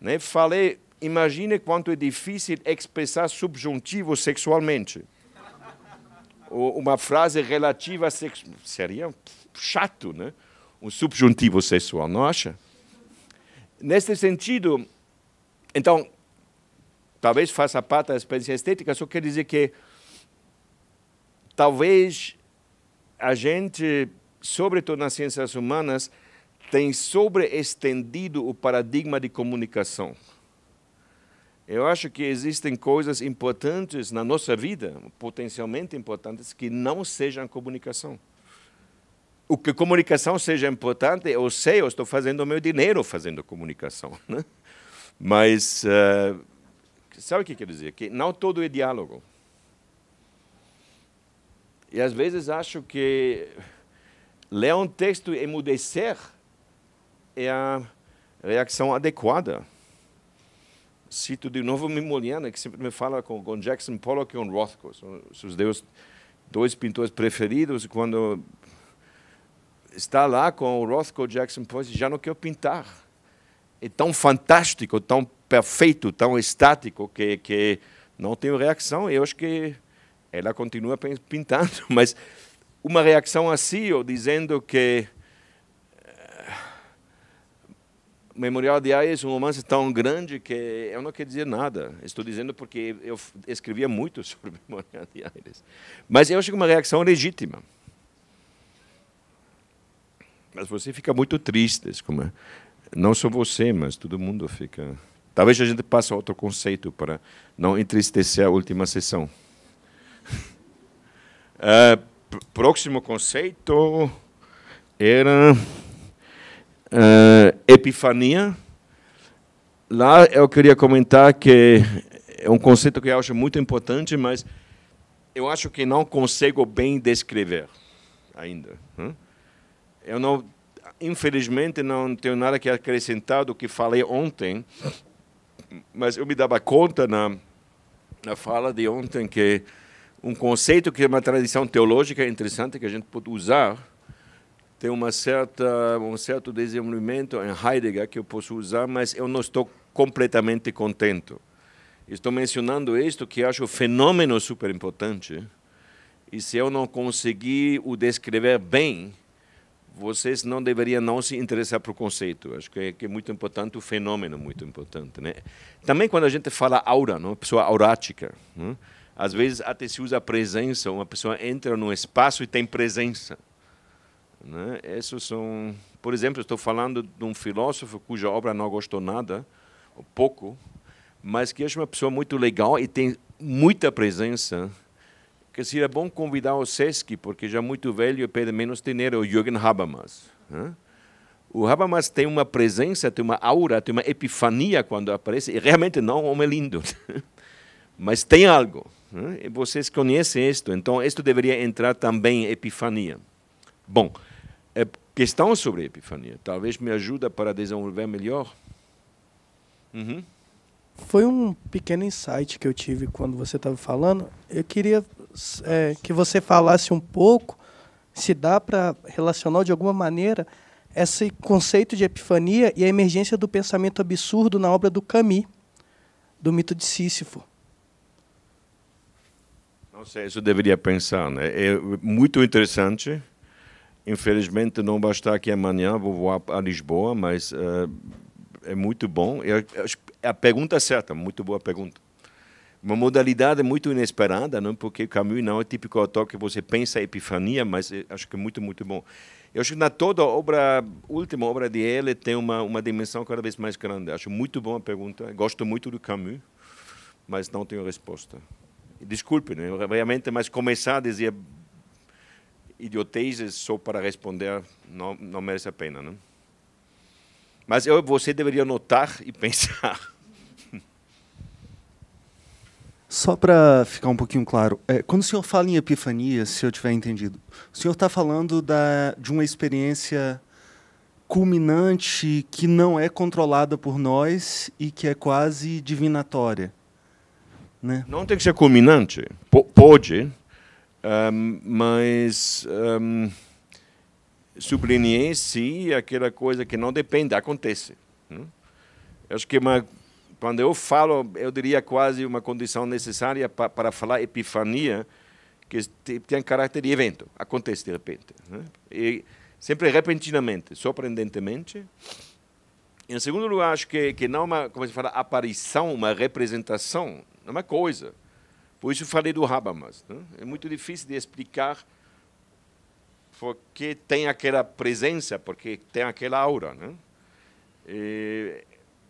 Né? Falei, imagine quanto é difícil expressar subjuntivo sexualmente uma frase relativa a sexo. Seria chato, né? Um subjuntivo sexual, não acha? Neste sentido, então, talvez faça parte da experiência estética, só quer dizer que talvez a gente, sobretudo nas ciências humanas, tem sobreestendido o paradigma de comunicação. Eu acho que existem coisas importantes na nossa vida, potencialmente importantes, que não sejam comunicação. O que comunicação seja importante, eu sei, eu estou fazendo o meu dinheiro fazendo comunicação. *laughs* Né? Mas, uh, sabe o que quer dizer? Que não todo é diálogo. E às vezes acho que ler um texto e emudecer é a reação adequada cito de novo Mimoliana, que sempre me fala com, com Jackson Pollock e com Rothko, são os deus, dois pintores preferidos, quando está lá com o Rothko, Jackson Pollock, já não quer pintar. É tão fantástico, tão perfeito, tão estático, que, que não tenho reação, e eu acho que ela continua pintando, *laughs* mas uma reação assim, ou dizendo que Memorial de Aia é um romance tão grande que eu não quero dizer nada. Estou dizendo porque eu escrevia muito *laughs* sobre Memorial de Aires. Mas eu acho que é uma reação legítima. Mas você fica muito triste, assim, como é. não só você, mas todo mundo fica. Talvez a gente passe a outro conceito para não entristecer a última sessão. uh, *laughs* próximo conceito era uh, epifania. Lá é eu queria comentar que é um conceito que eu acho muito importante, mas eu acho que não consigo bem descrever ainda. Né? Eu não, infelizmente, não tenho nada que acrescentar do que falei ontem, mas eu me dava conta na, na fala de ontem que um conceito que é uma tradição teológica interessante que a gente pode usar tem uma certa um certo desenvolvimento em Heidegger que eu posso usar, mas eu não estou completamente contente. Estou mencionando isto que acho o fenômeno super importante. E se eu não conseguir o descrever bem, vocês não deveriam não se interessar o conceito. Acho que é, que é, muito importante o fenômeno, é muito importante, né? Também quando a gente fala aura, não, pessoa aurática, às vezes até se usa presença. Uma pessoa entra num espaço e tem presença. Né? Esses são, por exemplo, estou falando de um filósofo cuja obra não gostou nada, ou pouco, mas que é uma pessoa muito legal e tem muita presença. Que seria bom convidar o Sesc, porque já é muito velho e pede menos dinheiro, o Jürgen Habermas. Né? O Habermas tem uma presença, tem uma aura, tem uma epifania quando aparece, e realmente não é um homem lindo, *laughs* mas tem algo. Né? E vocês conhecem isto, então isto deveria entrar também em epifania. Bom, questão sobre a epifania. Talvez me ajuda para desenvolver melhor. Uhum. Foi um pequeno insight que eu tive quando você estava falando. Eu queria é, que você falasse um pouco se dá para relacionar de alguma maneira esse conceito de epifania e a emergência do pensamento absurdo na obra do Camus, do mito de Sísifo. Não sei, isso eu deveria pensar. Né? É muito interessante Infelizmente não vai estar aqui amanhã, vou voar a Lisboa, mas eh, é muito bom. É, é a pergunta é certa, muito boa pergunta. Uma modalidade muito inesperada, não? Né? porque Camus não é típico autor que você pensa epifania, mas eh, acho que é muito, muito bom. Eu acho que na toda obra, última obra de ele tem uma, uma dimensão cada vez mais grande. Acho muito boa a pergunta, gosto muito do Camus, mas não tenho resposta. Desculpe, né? realmente, mas começar a dizer idiotezes só para responder não, não merece a pena, né? Mas eu, você deveria notar e *laughs* pensar. Só para ficar um pouquinho claro, é, quando o senhor fala em epifania, se eu tiver entendido, o senhor está falando da, de uma experiência culminante que não é controlada por nós e que é quase divinatória. Né? Não tem que ser culminante. P pode, um, mas um, sublinhei se aquela coisa que não depende, acontece. Né? eu Acho que uma, quando eu falo, eu diria quase uma condição necessária para para falar epifania, que tem caráter de evento, acontece de repente. Né? E sempre repentinamente, surpreendentemente. Em segundo lugar, acho que, que não é uma, como se fala, aparição, uma representação, não é uma coisa por isso falei do Habermas. Né? É muito difícil de explicar porque tem aquela presença, porque tem aquela aura. Né? E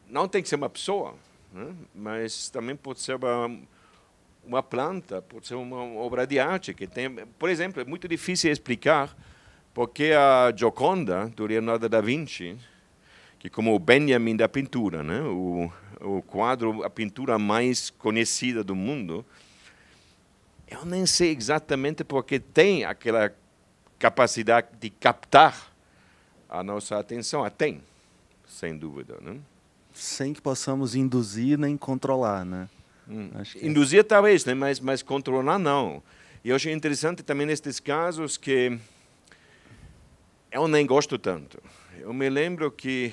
não tem que ser uma pessoa, né? mas também pode ser uma, uma planta, pode ser uma obra de arte que tem, por exemplo, é muito difícil explicar porque a Gioconda do Leonardo da Vinci, que como o Benjamin da pintura, né, o, o quadro, a pintura mais conhecida do mundo, eu nem sei exatamente porque tem aquela capacidade de captar a nossa atenção. A ah, tem, sem dúvida. Né? Sem que possamos induzir nem controlar, né? Hum. É. Induzir é. talvez, né? mas, mas controlar não. E eu achei é interessante também nestes casos que eu nem gosto tanto. Eu me lembro que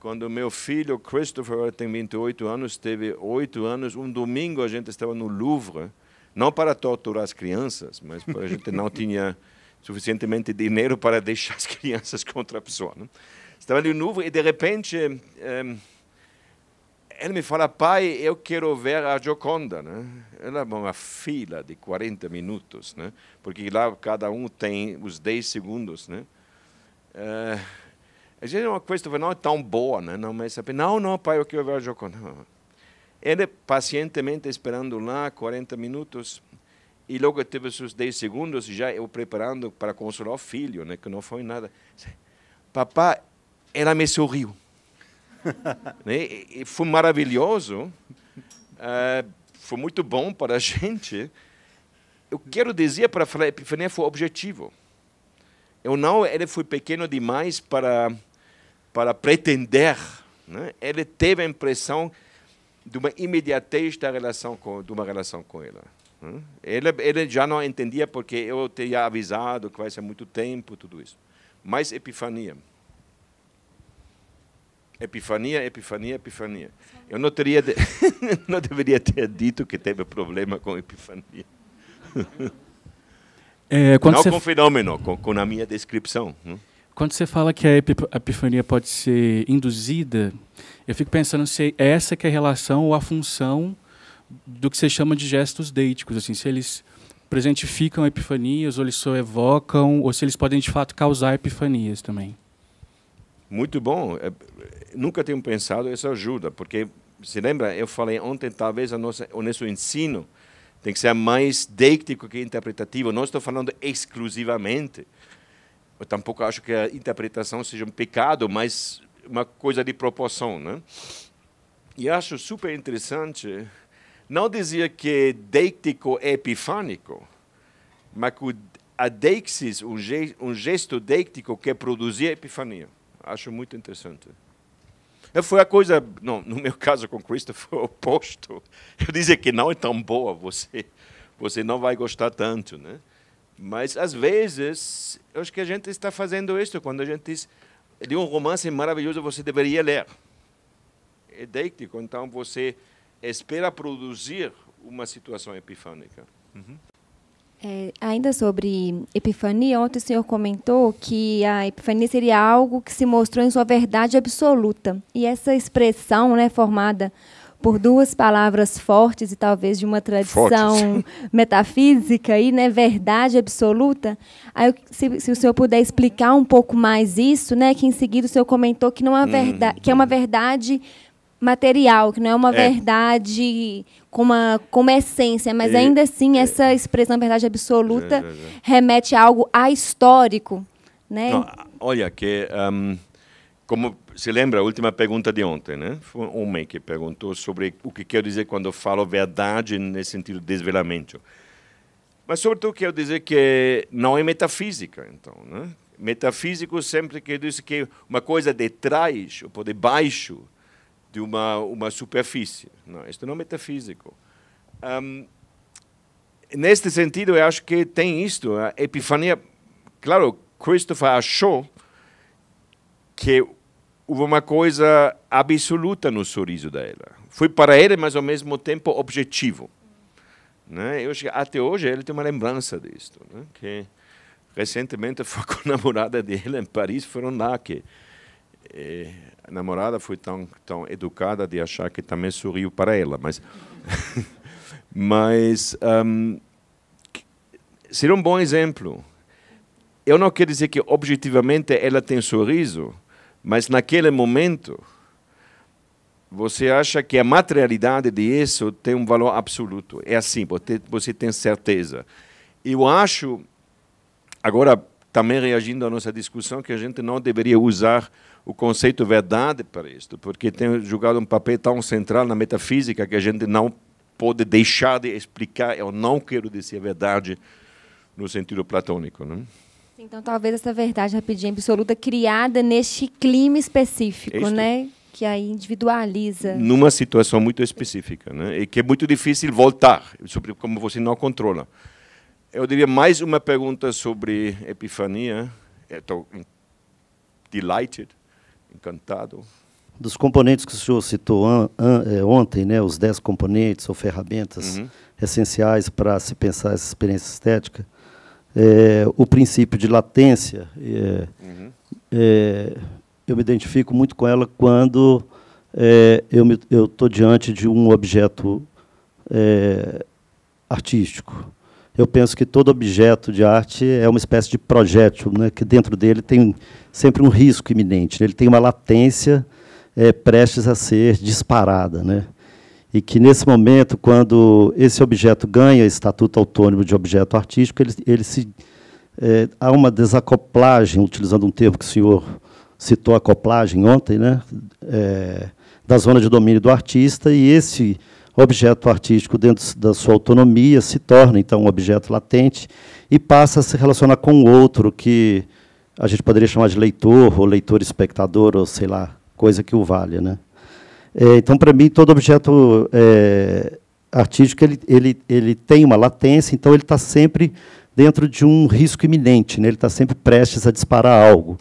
quando meu filho Christopher, tem 28 anos, teve 8 anos, um domingo a gente estava no Louvre, não para torturar as crianças, mas a gente não tinha suficientemente dinheiro para deixar as crianças contra a pessoa. Né? Estava de novo e, de repente, um, ehm, ele me fala, pai, eu quero ver a Gioconda. Né? Ela é uma fila de 40 minutos, né? porque lá cada um tem os 10 segundos. Né? Uh, a gente é uma coisa não é tão boa, né? não, mas é não, não, pai, eu quero ver a Gioconda. Não. Ele pacientemente esperando lá 40 minutos e logo teve seus 10 segundos já eu preparando para consolar o filho, né, que não foi nada. Papá, ela me sorriu. *laughs* né? E foi maravilhoso. Uh, foi muito bom para a *laughs* gente. Eu quero dizer para falar, a epifania foi objetivo. Eu não, ele foi pequeno demais para para pretender, né? Ele teve a impressão de uma imediatez da relação com, de uma relação com ela. Hum? Ele, ele já não entendia porque eu teria avisado que vai ser muito tempo, tudo isso. Mas epifania. Epifania, epifania, epifania. Eu não, teria de... *laughs* não deveria ter dito que teve problema com epifania. É, não você... com fenômeno, com, com a minha descrição. Não? Hum? Quando você fala que a epifania pode ser induzida, eu fico pensando se é essa que é a relação ou a função do que você chama de gestos deíticos, assim, se eles presentificam epifanias, ou eles só evocam, ou se eles podem de fato causar epifanias também. Muito bom. Eu é, nunca tenho pensado essa ajuda, porque se lembra, eu falei ontem, talvez a nossa, o nosso ensino tem que ser mais deítico que interpretativo. Não estou falando exclusivamente eu tampouco acho que a interpretação seja um pecado, mas uma coisa de proporção, né? E acho super interessante não dizer que deítico é epifânico, mas que a deixis, um, gesto deítico que produzia epifania. Acho muito interessante. Foi a coisa, não, no meu caso com Cristo, foi o oposto. Eu dizia que não é tão boa, você, você não vai gostar tanto, né? Mas, às vezes, eu acho que a gente está fazendo isso quando a gente diz de um romance maravilhoso você deveria ler. É deitico, então você espera produzir uma situação epifânica. Uhum. É, ainda sobre Epifania, ontem o senhor comentou que a Epifania seria algo que se mostrou em sua verdade absoluta. E essa expressão né, formada por duas palavras fortes e talvez de uma tradição fortes. *laughs* metafísica e né, verdade absoluta. Aí, se, se, o senhor puder explicar um pouco mais isso, né, que em seguida o senhor comentou que não é verdade, hum. que é uma hum. verdade material, que não é uma é. verdade com uma, com uma essência, mas e, ainda assim é. essa expressão verdade absoluta é, é, é, remete a algo ahistórico, né? Não, olha que um, como se lembra a última pergunta de ontem, né? Foi um homem que perguntou sobre o que quero dizer quando falo verdade nesse sentido de desvelamento. Mas, sobretudo, quero dizer que não é metafísica, então. Né? Metafísico sempre quer dizer que uma coisa detrás o ou baixo, de uma, uma superfície. Não, isto não é metafísico. Um, neste sentido, eu acho que tem isto. A epifania. Claro, Christopher achou que houve uma coisa absoluta no sorriso dela. Foi para ele, mas ao mesmo tempo objetivo. Né? Eu acho que até hoje ele tem uma lembrança disso, né? que recentemente foi com a namorada dele em Paris, foram lá que eh, a namorada foi tão tão educada de achar que também sorriu para ela, mas *laughs* mas um, um bom exemplo. Eu não quero dizer que objetivamente ela tem sorriso, mas naquele momento, você acha que a materialidade disso tem um valor absoluto. É assim, você, tem certeza. Eu acho, agora também reagindo à nossa discussão, que a gente não deveria usar o conceito verdade para isto, porque tem jogado um papel tão central na metafísica que a gente não pode deixar de explicar. Eu não quero dizer verdade no sentido platônico. Não é? Então, talvez essa verdade rapidinha absoluta criada neste clima específico, Isto. né? Que aí individualiza. Numa situação muito específica, né? E que é muito difícil voltar, sobre como você não controla. Eu diria mais uma pergunta sobre Epifania. Estou delighted, encantado. Dos componentes que o senhor citou an, an, é, ontem, né, os dez componentes ou ferramentas uhum. essenciais para se pensar essa experiência estética, é, o princípio de latência. É, uhum. é, eu me identifico muito com ela quando é, eu estou diante de um objeto é, artístico. Eu penso que todo objeto de arte é uma espécie de projétil, né, que dentro dele tem sempre um risco iminente. Ele tem uma latência é, prestes a ser disparada. Né? e que, nesse momento, quando esse objeto ganha estatuto autônomo de objeto artístico, ele, ele se, é, há uma desacoplagem, utilizando um termo que o senhor citou, acoplagem, ontem, né, é, da zona de domínio do artista, e esse objeto artístico, dentro da sua autonomia, se torna, então, um objeto latente e passa a se relacionar com outro que a gente poderia chamar de leitor, ou leitor espectador, ou sei lá, coisa que o valha. Né? É, então, para mim, todo objeto é, artístico ele, ele, ele tem uma latência, então ele está sempre dentro de um risco iminente, né? ele está sempre prestes a disparar algo.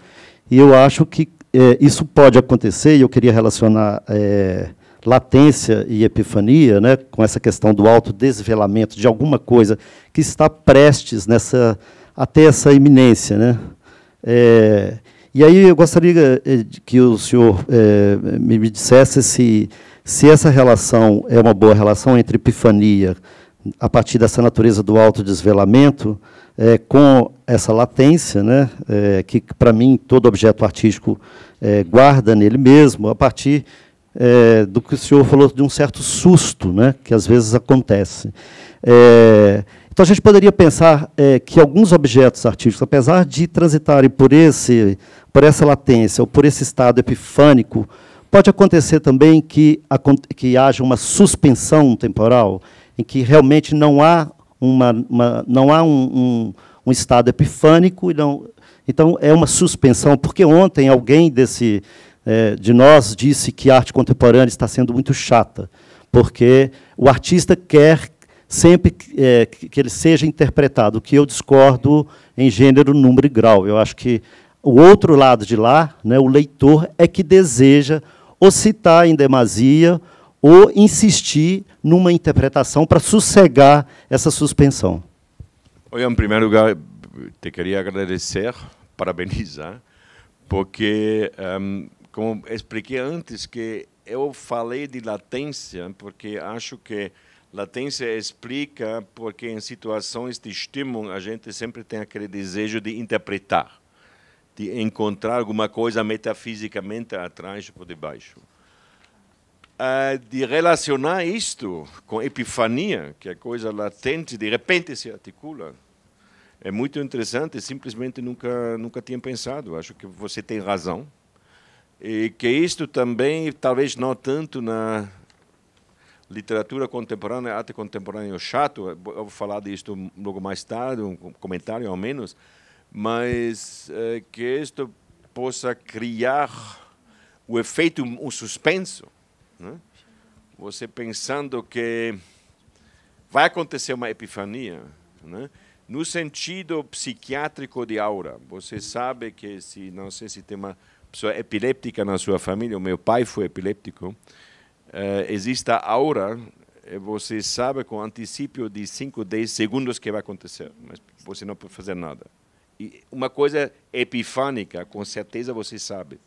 E eu acho que é, isso pode acontecer, e eu queria relacionar é, latência e epifania, né, com essa questão do autodesvelamento de alguma coisa que está prestes nessa, até essa iminência. Né? É, e aí eu gostaria eh, que o senhor é, me, dissesse se, se essa relação é uma boa relação entre epifania, a partir dessa natureza do autodesvelamento, é, com essa latência, né, é, que para mim todo objeto artístico é, guarda nele mesmo, a partir é, do que o senhor falou de um certo susto, né, que às vezes acontece. Então, a gente poderia pensar é, que alguns objetos artísticos, apesar de transitarem por, esse, por essa latência ou por esse estado epifânico, pode acontecer também que, que haja uma suspensão temporal, em que realmente não há, uma, uma não há um, um, um estado epifânico, e não, então é uma suspensão, porque ontem alguém desse, é, de nós disse que a arte contemporânea está sendo muito chata, porque o artista quer sempre que, é, que ele seja interpretado, que eu discordo em gênero, número e grau. Eu acho que o outro lado de lá, né, o leitor, é que deseja ou citar em demasia ou insistir numa interpretação para sossegar essa suspensão. Olha, em primeiro lugar, te queria agradecer, *laughs* parabenizar, porque, um, ehm, como expliquei antes, que eu falei de latência porque acho que Latência explica porque em situações de estímulo a gente sempre tem aquele desejo de interpretar, de encontrar alguma coisa metafisicamente atrás ou debaixo. Uh, de relacionar isto com epifania, que é coisa latente, de repente se articula, é muito interessante. Simplesmente nunca nunca tinha pensado. Acho que você tem razão e que isto também talvez não tanto na literatura contemporânea, arte contemporânea chato, eu vou falar disso logo mais tarde, um comentário ao menos, mas é, que isto possa criar o efeito, o suspenso. Né? Você pensando que vai acontecer uma epifania, né? no sentido psiquiátrico de aura. Você sabe que se não sei se tem uma pessoa epiléptica na sua família, o meu pai foi epiléptico, uh, eh, existe a aura, eh, você sabe com antecipio de 5, 10 segundos que vai acontecer, mas você não pode fazer nada. E uma coisa epifânica, com certeza você sabe.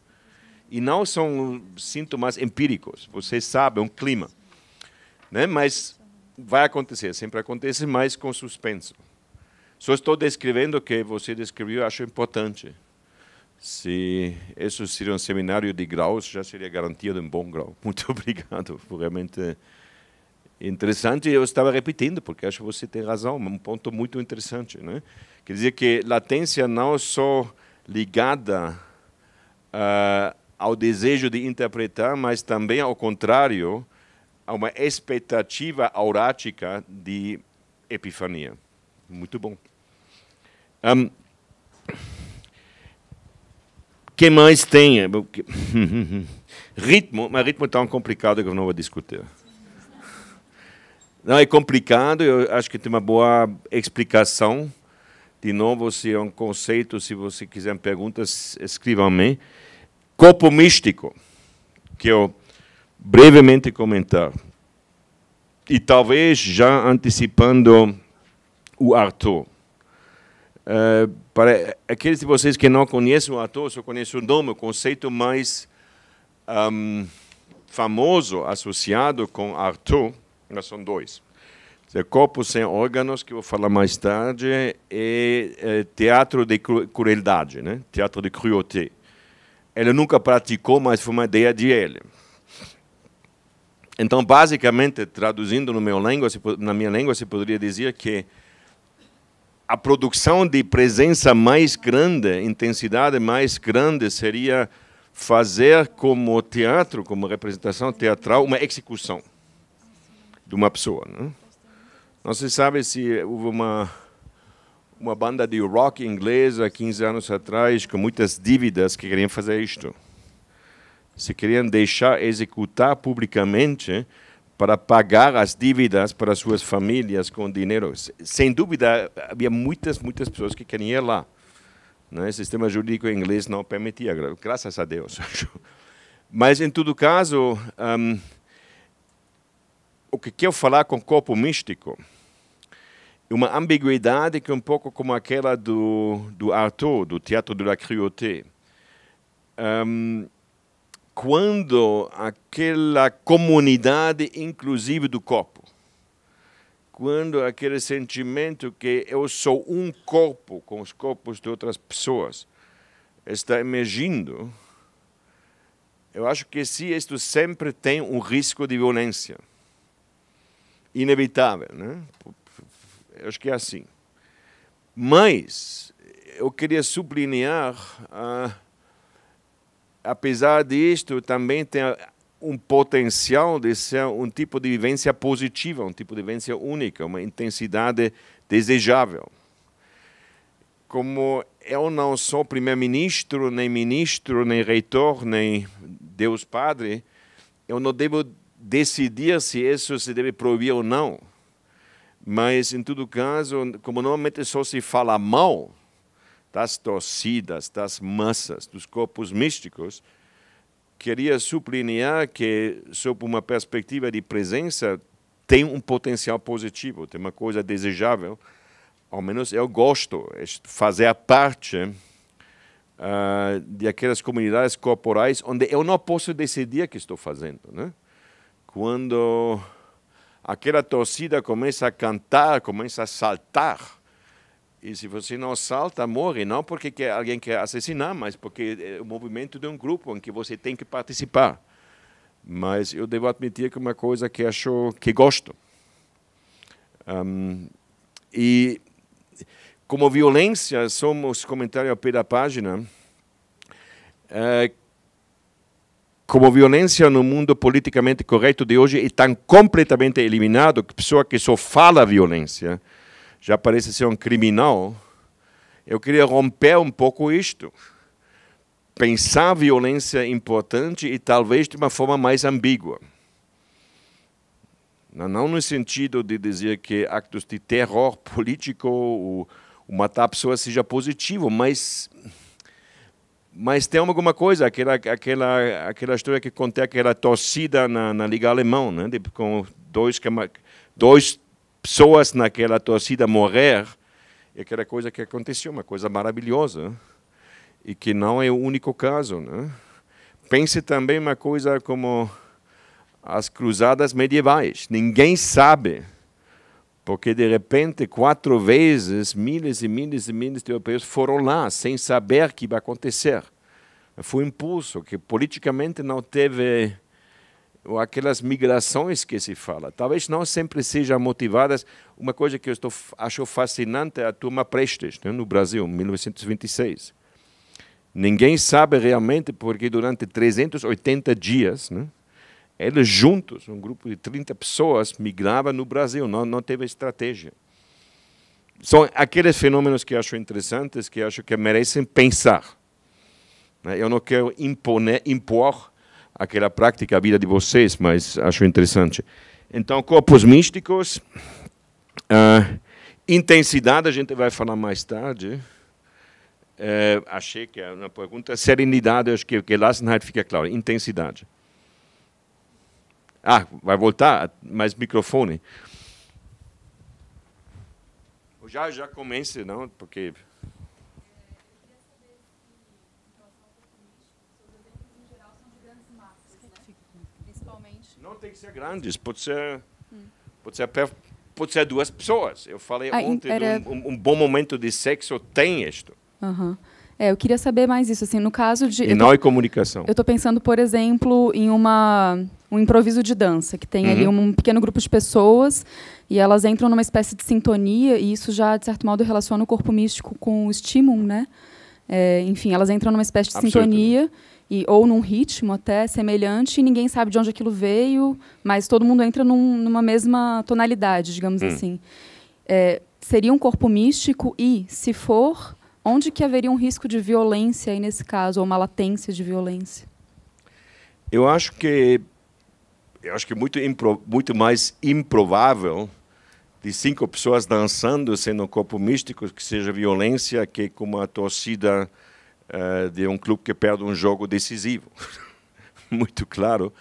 E não são sintomas empíricos, você sabe, é um clima. Né? Mas vai acontecer, sempre acontece, mas com suspenso. Só estou descrevendo o que você descreveu, acho importante. Se isso seria um seminário de graus, já seria garantia de um bom grau. *laughs* Muito obrigado, foi realmente interessante. Eu estava repetindo, porque acho que você tem razão, um ponto muito interessante. Né? Quer dizer que latência não é só ligada uh, ao desejo de interpretar, mas também, ao contrário, a uma expectativa aurática de epifania. Muito bom. Um, que mais tem? *laughs* ritmo, mas ritmo é tá tão complicado que eu não vou discutir. Não, é complicado, eu acho que tem uma boa explicação. De novo, se é um conceito, se você quiser perguntas, escreva me Copo místico, que eu brevemente comentar. E talvez já antecipando o Arthur. Eh, para aqueles de vocês que não conhecem o ator, só conhecem o nome, o conceito mais um, famoso associado com Arthur, são dois. É corpo sem órgãos, que eu vou falar mais tarde, e é, teatro de crueldade, né? teatro de crueldade. Ele nunca praticou, mas foi uma ideia de ele. Então, basicamente, traduzindo no meu língua, na minha língua, se poderia dizer que a produção de presença mais grande, intensidade mais grande seria fazer como teatro, como representação teatral, uma execução de uma pessoa. Né? Não se sabe se houve uma uma banda de rock inglesa 15 anos atrás com muitas dívidas que queriam fazer isto. Se queriam deixar executar publicamente, para pagar as dívidas para suas famílias com dinheiro. Sem dúvida, havia muitas, muitas pessoas que queriam ir lá. Né? O sistema jurídico inglês não permitia, graças a Deus. *laughs* Mas, em todo caso, um, o que quero falar com o corpo místico é uma ambiguidade que é um pouco como aquela do, do Arthur, do Teatro de la Cruauté. Um, quando aquela comunidade inclusive do corpo, quando aquele sentimento que eu sou um corpo com os corpos de outras pessoas está emergindo, eu acho que se isto sempre tem um risco de violência inevitável, né? Eu acho que é assim. Mas eu queria sublinhar a uh, apesar disto, também tem um potencial de ser um tipo de vivência positiva, um tipo de vivência única, uma intensidade desejável. Como eu não sou primeiro-ministro, nem ministro, nem reitor, nem Deus Padre, eu não devo decidir se isso se deve proibir ou não. Mas, em todo caso, como normalmente só se fala mal das torcidas, das massas, dos corpos místicos, queria sublinhar que, sob uma perspectiva de presença, tem um potencial positivo, tem uma coisa desejável. Ao menos eu gosto de é fazer parte uh, de aquelas comunidades corporais onde eu não posso decidir o que estou fazendo. Né? Quando aquela torcida começa a cantar, começa a saltar, e se você não salta, morre. Não porque quer, alguém quer assassinar, mas porque é o movimento de um grupo em que você tem que participar. Mas eu devo admitir que é uma coisa que acho que gosto. Um, e como violência, somos comentários ao pé da página. É, como violência no mundo politicamente correto de hoje é tão completamente eliminado que pessoa que só fala violência já parece ser um criminal, eu queria romper um pouco isto. Pensar a violência importante e talvez de uma forma mais ambígua. Não no sentido de dizer que actos de terror político ou, matar matar pessoas seja positivo, mas, mas tem alguma coisa, aquela, aquela, aquela história que contei aquela torcida na, na Liga Alemã, né? De, com dois, dois pessoas naquela torcida morrer, é aquela coisa que aconteceu, uma coisa maravilhosa, né? e que não é o único caso. Né? Pense também uma coisa como as cruzadas medievais. Ninguém sabe, porque de repente, quatro vezes, milhares e milhares e milhares de europeus foram lá, sem saber o que ia acontecer. Foi um impulso que politicamente não teve ou aquelas migrações que se fala. Talvez não sempre sejam motivadas. Uma coisa que eu estou, acho fascinante é a turma Prestes, né, no Brasil, em 1926. Ninguém sabe realmente porque durante 380 dias, né, eles juntos, um grupo de 30 pessoas, migrava no Brasil, não, não teve estratégia. São aqueles fenômenos que acho interessantes, que acho que merecem pensar. Né. Eu não quero impor aquela prática a vida de vocês, mas acho interessante. Então, corpos místicos, ah, intensidade, a gente vai falar mais tarde. Eh, achei que é uma pergunta. Serenidade, acho que, que lá fica claro. Intensidade. Ah, vai voltar, mais microfone. Já, já comece, não? Porque tem que ser grandes, pode ser, pode ser, pode ser duas pessoas. Eu falei ah, ontem era... um, um, bom momento de sexo tem isto. Uhum. É, eu queria saber mais isso, assim, no caso de... E não é comunicação. Eu estou pensando, por exemplo, em uma, um improviso de dança, que tem uhum. ali um pequeno grupo de pessoas e elas entram numa espécie de sintonia e isso já, de certo modo, relaciona o corpo místico com o estímulo, né? É, enfim, elas entram numa espécie de né? sintonia e, ou num ritmo até semelhante, e ninguém sabe de onde aquilo veio, mas todo mundo entra num, numa mesma tonalidade, digamos hum. assim. É, seria um corpo místico e, se for, onde que haveria um risco de violência aí nesse caso, ou uma latência de violência? Eu acho que eu acho que muito impro, muito mais improvável de cinco pessoas dançando sendo um corpo místico que seja violência que com uma torcida eh, de um clube que perde um jogo decisivo. *laughs* Muito claro.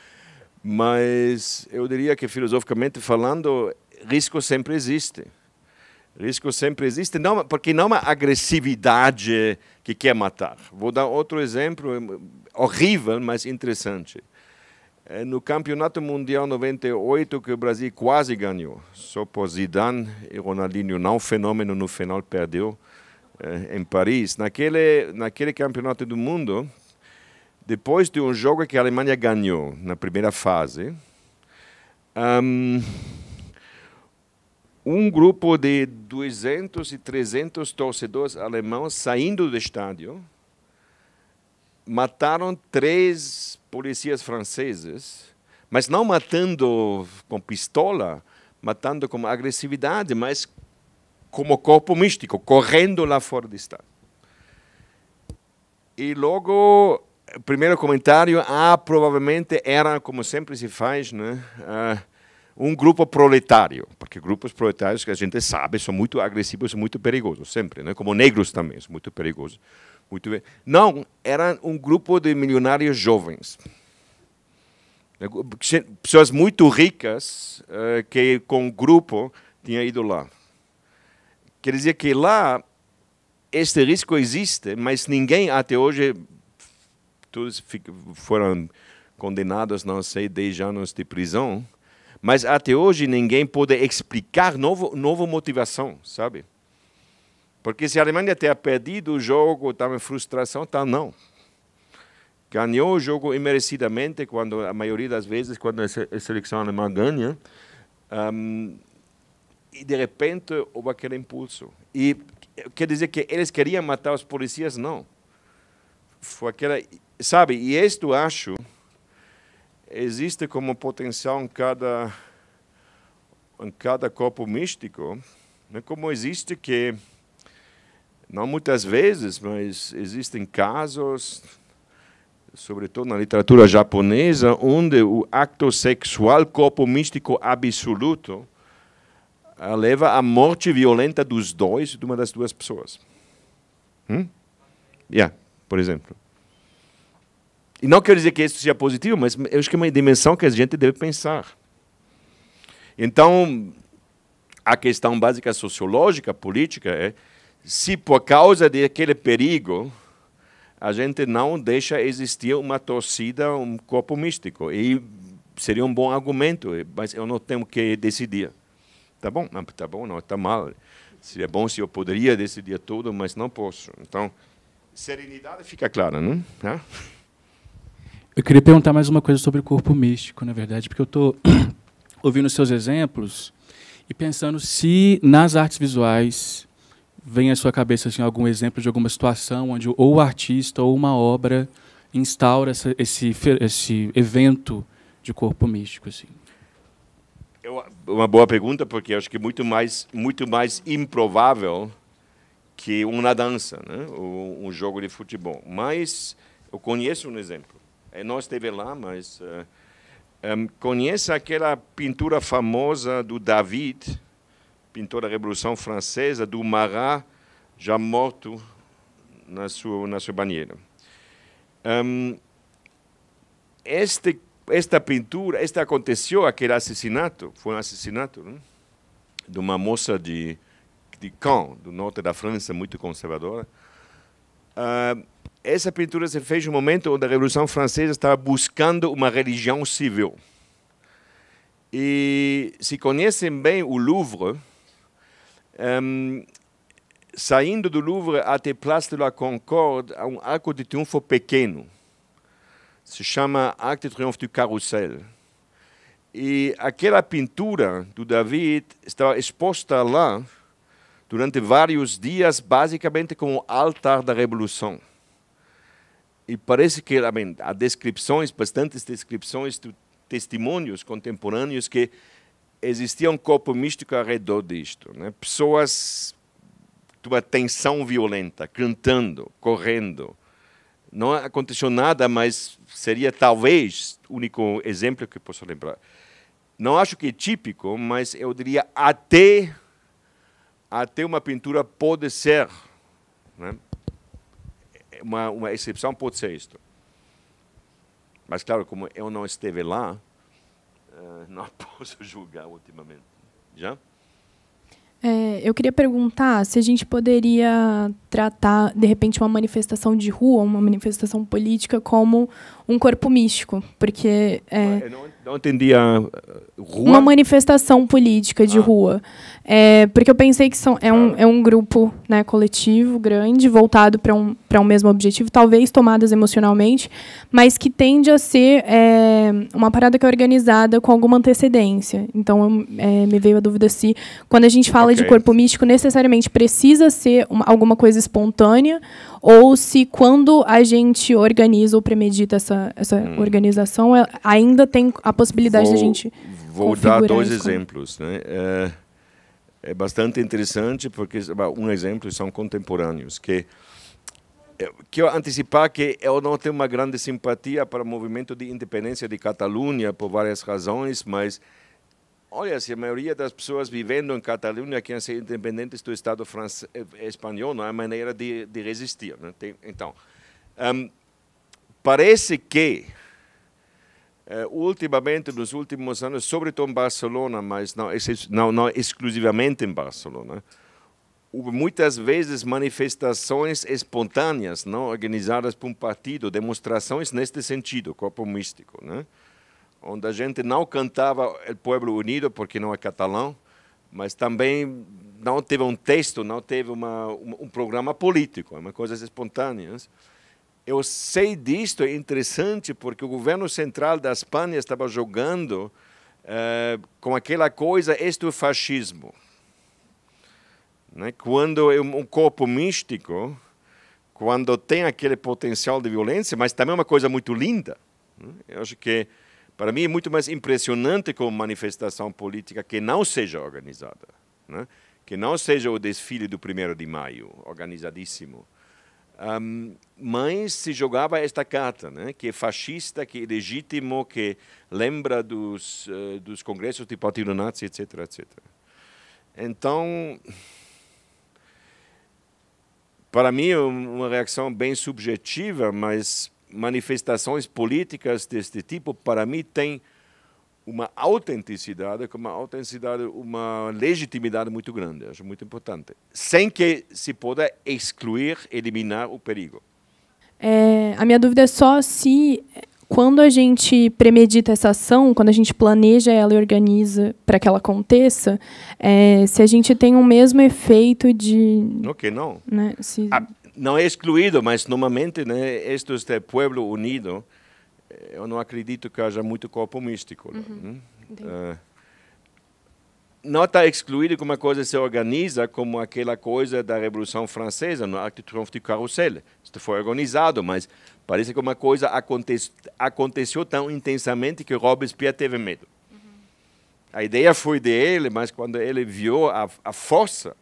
Mas eu diria que, filosoficamente falando, risco sempre existe. Risco sempre existe, não, porque não é uma agressividade que quer matar. Vou dar outro exemplo, horrível, mas interessante. Eh, no Campeonato Mundial 98, que o Brasil quase ganhou, só por Zidane e Ronaldinho, não fenômeno, no final perdeu eh, em Paris, naquele, naquele campeonato do mundo, depois de um jogo que a Alemanha ganhou na primeira fase, um, um grupo de 200 e 300 torcedores alemães, saindo do estádio mataram três policias franceses, mas não matando com pistola, matando com agressividade, mas como corpo místico, correndo lá fora de estado. E logo, primeiro comentário, ah, provavelmente era, como sempre se faz, né, ah, um grupo proletário, porque grupos proletários que a gente sabe são muito agressivos e muito perigosos, sempre, né, como negros também, são muito perigosos. Muito bem. Não, era um grupo de milionários jovens. Né, pessoas muito ricas eh, que, com grupo, tinha ido lá. Quer dizer que lá este risco existe, mas ninguém até hoje todos foram condenados, não sei, 10 anos de prisão, mas até hoje ninguém pode explicar novo, nova motivação, sabe? Porque se a Alemanha tenha perdido o jogo, estava tá em frustração, tal, tá, não. Ganhou o jogo imerecidamente, quando a maioria das vezes, quando a seleção alemã ganha, um, e de repente houve aquele impulso. E quer dizer que eles queriam matar os policias? Não. Foi aquela. Sabe, e isto acho. Existe como potencial em cada, em cada corpo místico, né? como existe que, não muitas vezes, mas existem casos, sobretudo na literatura japonesa, onde o acto sexual, corpo místico absoluto, ah, leva à morte violenta dos dois, de uma das duas pessoas. Hum? Yeah, por exemplo. E não quero dizer que isso seja positivo, mas eu acho que é uma dimensão que a gente deve pensar. Então, a questão básica sociológica, política, é se por causa daquele perigo a gente não deixa existir uma torcida, um corpo místico. E seria um bom argumento, mas eu não tenho que decidir. Tá bom, não, tá bom, não, tá mal. Seria bom se eu poderia desse dia todo, mas não posso. Então, serenidade fica clara, não? Né? Eu queria perguntar mais uma coisa sobre o corpo místico, na verdade, porque eu estou *clears throat* ouvindo seus exemplos e pensando se nas artes visuais vem à sua cabeça assim, algum exemplo de alguma situação onde ou o artista ou uma obra instaura essa, esse, esse evento de corpo místico. Assim. Eu, uma boa pergunta, porque eu acho que é muito mais, muito mais improvável que uma dança, né? Ou um jogo de futebol. Mas eu conheço um exemplo. é nós esteve lá, mas uh, eh, um, eh, conhece aquela pintura famosa do David, pintor da Revolução Francesa, do Marat, já morto na sua, na sua banheira. Um, ehm, este esta pintura, este aconteceu aquele assassinato, foi um assassinato né? de uma moça de, de Caen, do norte da França, muito conservadora. Uh, ah, essa pintura se fez no momento onde a Revolução Francesa estava buscando uma religião civil. E se conhecem bem o Louvre, um, saindo do Louvre até Place de la Concorde, há um arco de triunfo pequeno se chama Arco de Triunfo do Carrossel. E aquela pintura do David estava exposta lá durante vários dias, basicamente como altar da Revolução. E parece que bem, há descrições, bastantes descrições, de testemunhos contemporâneos que existia um corpo místico ao redor disto. Né? Pessoas de uma tensão violenta, cantando, correndo. Não aconteceu nada, mas seria talvez o único exemplo que posso lembrar. Não acho que é típico, mas eu diria até até uma pintura pode ser né? uma, uma exceção pode ser isto. Mas claro, como eu não esteve lá, eh, não *laughs* posso julgar ultimamente. Já? É, eu queria perguntar se a gente poderia tratar, de repente, uma manifestação de rua, uma manifestação política, como um corpo místico, porque é, ah, Eu não, entendia entendi ah, a rua. Uma manifestação política de ah. rua, é, porque eu pensei que são é um, ah. é um grupo né, coletivo grande voltado para um para um mesmo objetivo, talvez tomadas emocionalmente, mas que tende a ser é, uma parada que é organizada com alguma antecedência. Então é, me veio a dúvida se quando a gente fala okay. de corpo místico necessariamente precisa ser uma, alguma coisa espontânea ou se quando a gente organiza ou premedita essa essa, hum. organização, é, ainda tem a possibilidade vou, a gente. Vou dar dois exemplos. Como... Né? É, é, bastante interessante, porque um exemplo são contemporâneos, que é, que eu antecipar que eu não tenho uma grande simpatia para o movimento de independência de Catalunha por várias razões, mas olha, se a maioria das pessoas vivendo em Catalunha querem ser independentes do Estado eh, espanhol, não é maneira de, de resistir. Né? Tem, então, um, Parece que, eh, ultimamente, nos últimos anos, sobretudo em Barcelona, mas não, não, não exclusivamente em Barcelona, houve muitas vezes manifestações espontâneas, não organizadas por um partido, demonstrações neste sentido, corpo místico, né? onde a gente não cantava o povo Unido, porque não é catalão, mas também não teve um texto, não teve uma, um, programa político, é uma coisas espontâneas. Né? Eu sei disto, é interessante, porque o governo central da Espanha estava jogando uh, com aquela coisa, este é o fascismo. Né? Quando é um corpo místico, quando tem aquele potencial de violência, mas também é uma coisa muito linda. Né? Eu acho que, para mim, é muito mais impressionante como manifestação política que não seja organizada. Né? Que não seja o desfile do 1 de maio, organizadíssimo um, mas se jogava esta carta, né, que é fascista, que é legítimo, que lembra dos, uh, dos congressos do tipo Partido Nazi, etc, etc. Então, para mim, é uma reação bem subjetiva, mas manifestações políticas deste tipo, para mim, têm uma autenticidade, com uma autenticidade, uma legitimidade muito grande, acho muito importante, sem que se possa excluir, eliminar o perigo. É, a minha dúvida é só se eh, quando a gente premedita essa ação, quando a gente planeja ela e organiza para que ela aconteça, é, se a gente tem o mesmo efeito de. Ok, que não. Né, se... Ah, não é excluído, mas normalmente, né, é o povo Unido, eu não acredito que haja muito corpo místico Uhum. Né? Uh, não está excluído que uma coisa se organiza como aquela coisa da Revolução Francesa, no é? Arco de Triunfo do Carrossel. Isto foi organizado, mas parece que uma coisa aconte aconteceu tão intensamente que Robespierre teve medo. Uhum. A ideia foi dele, mas quando ele viu a, a força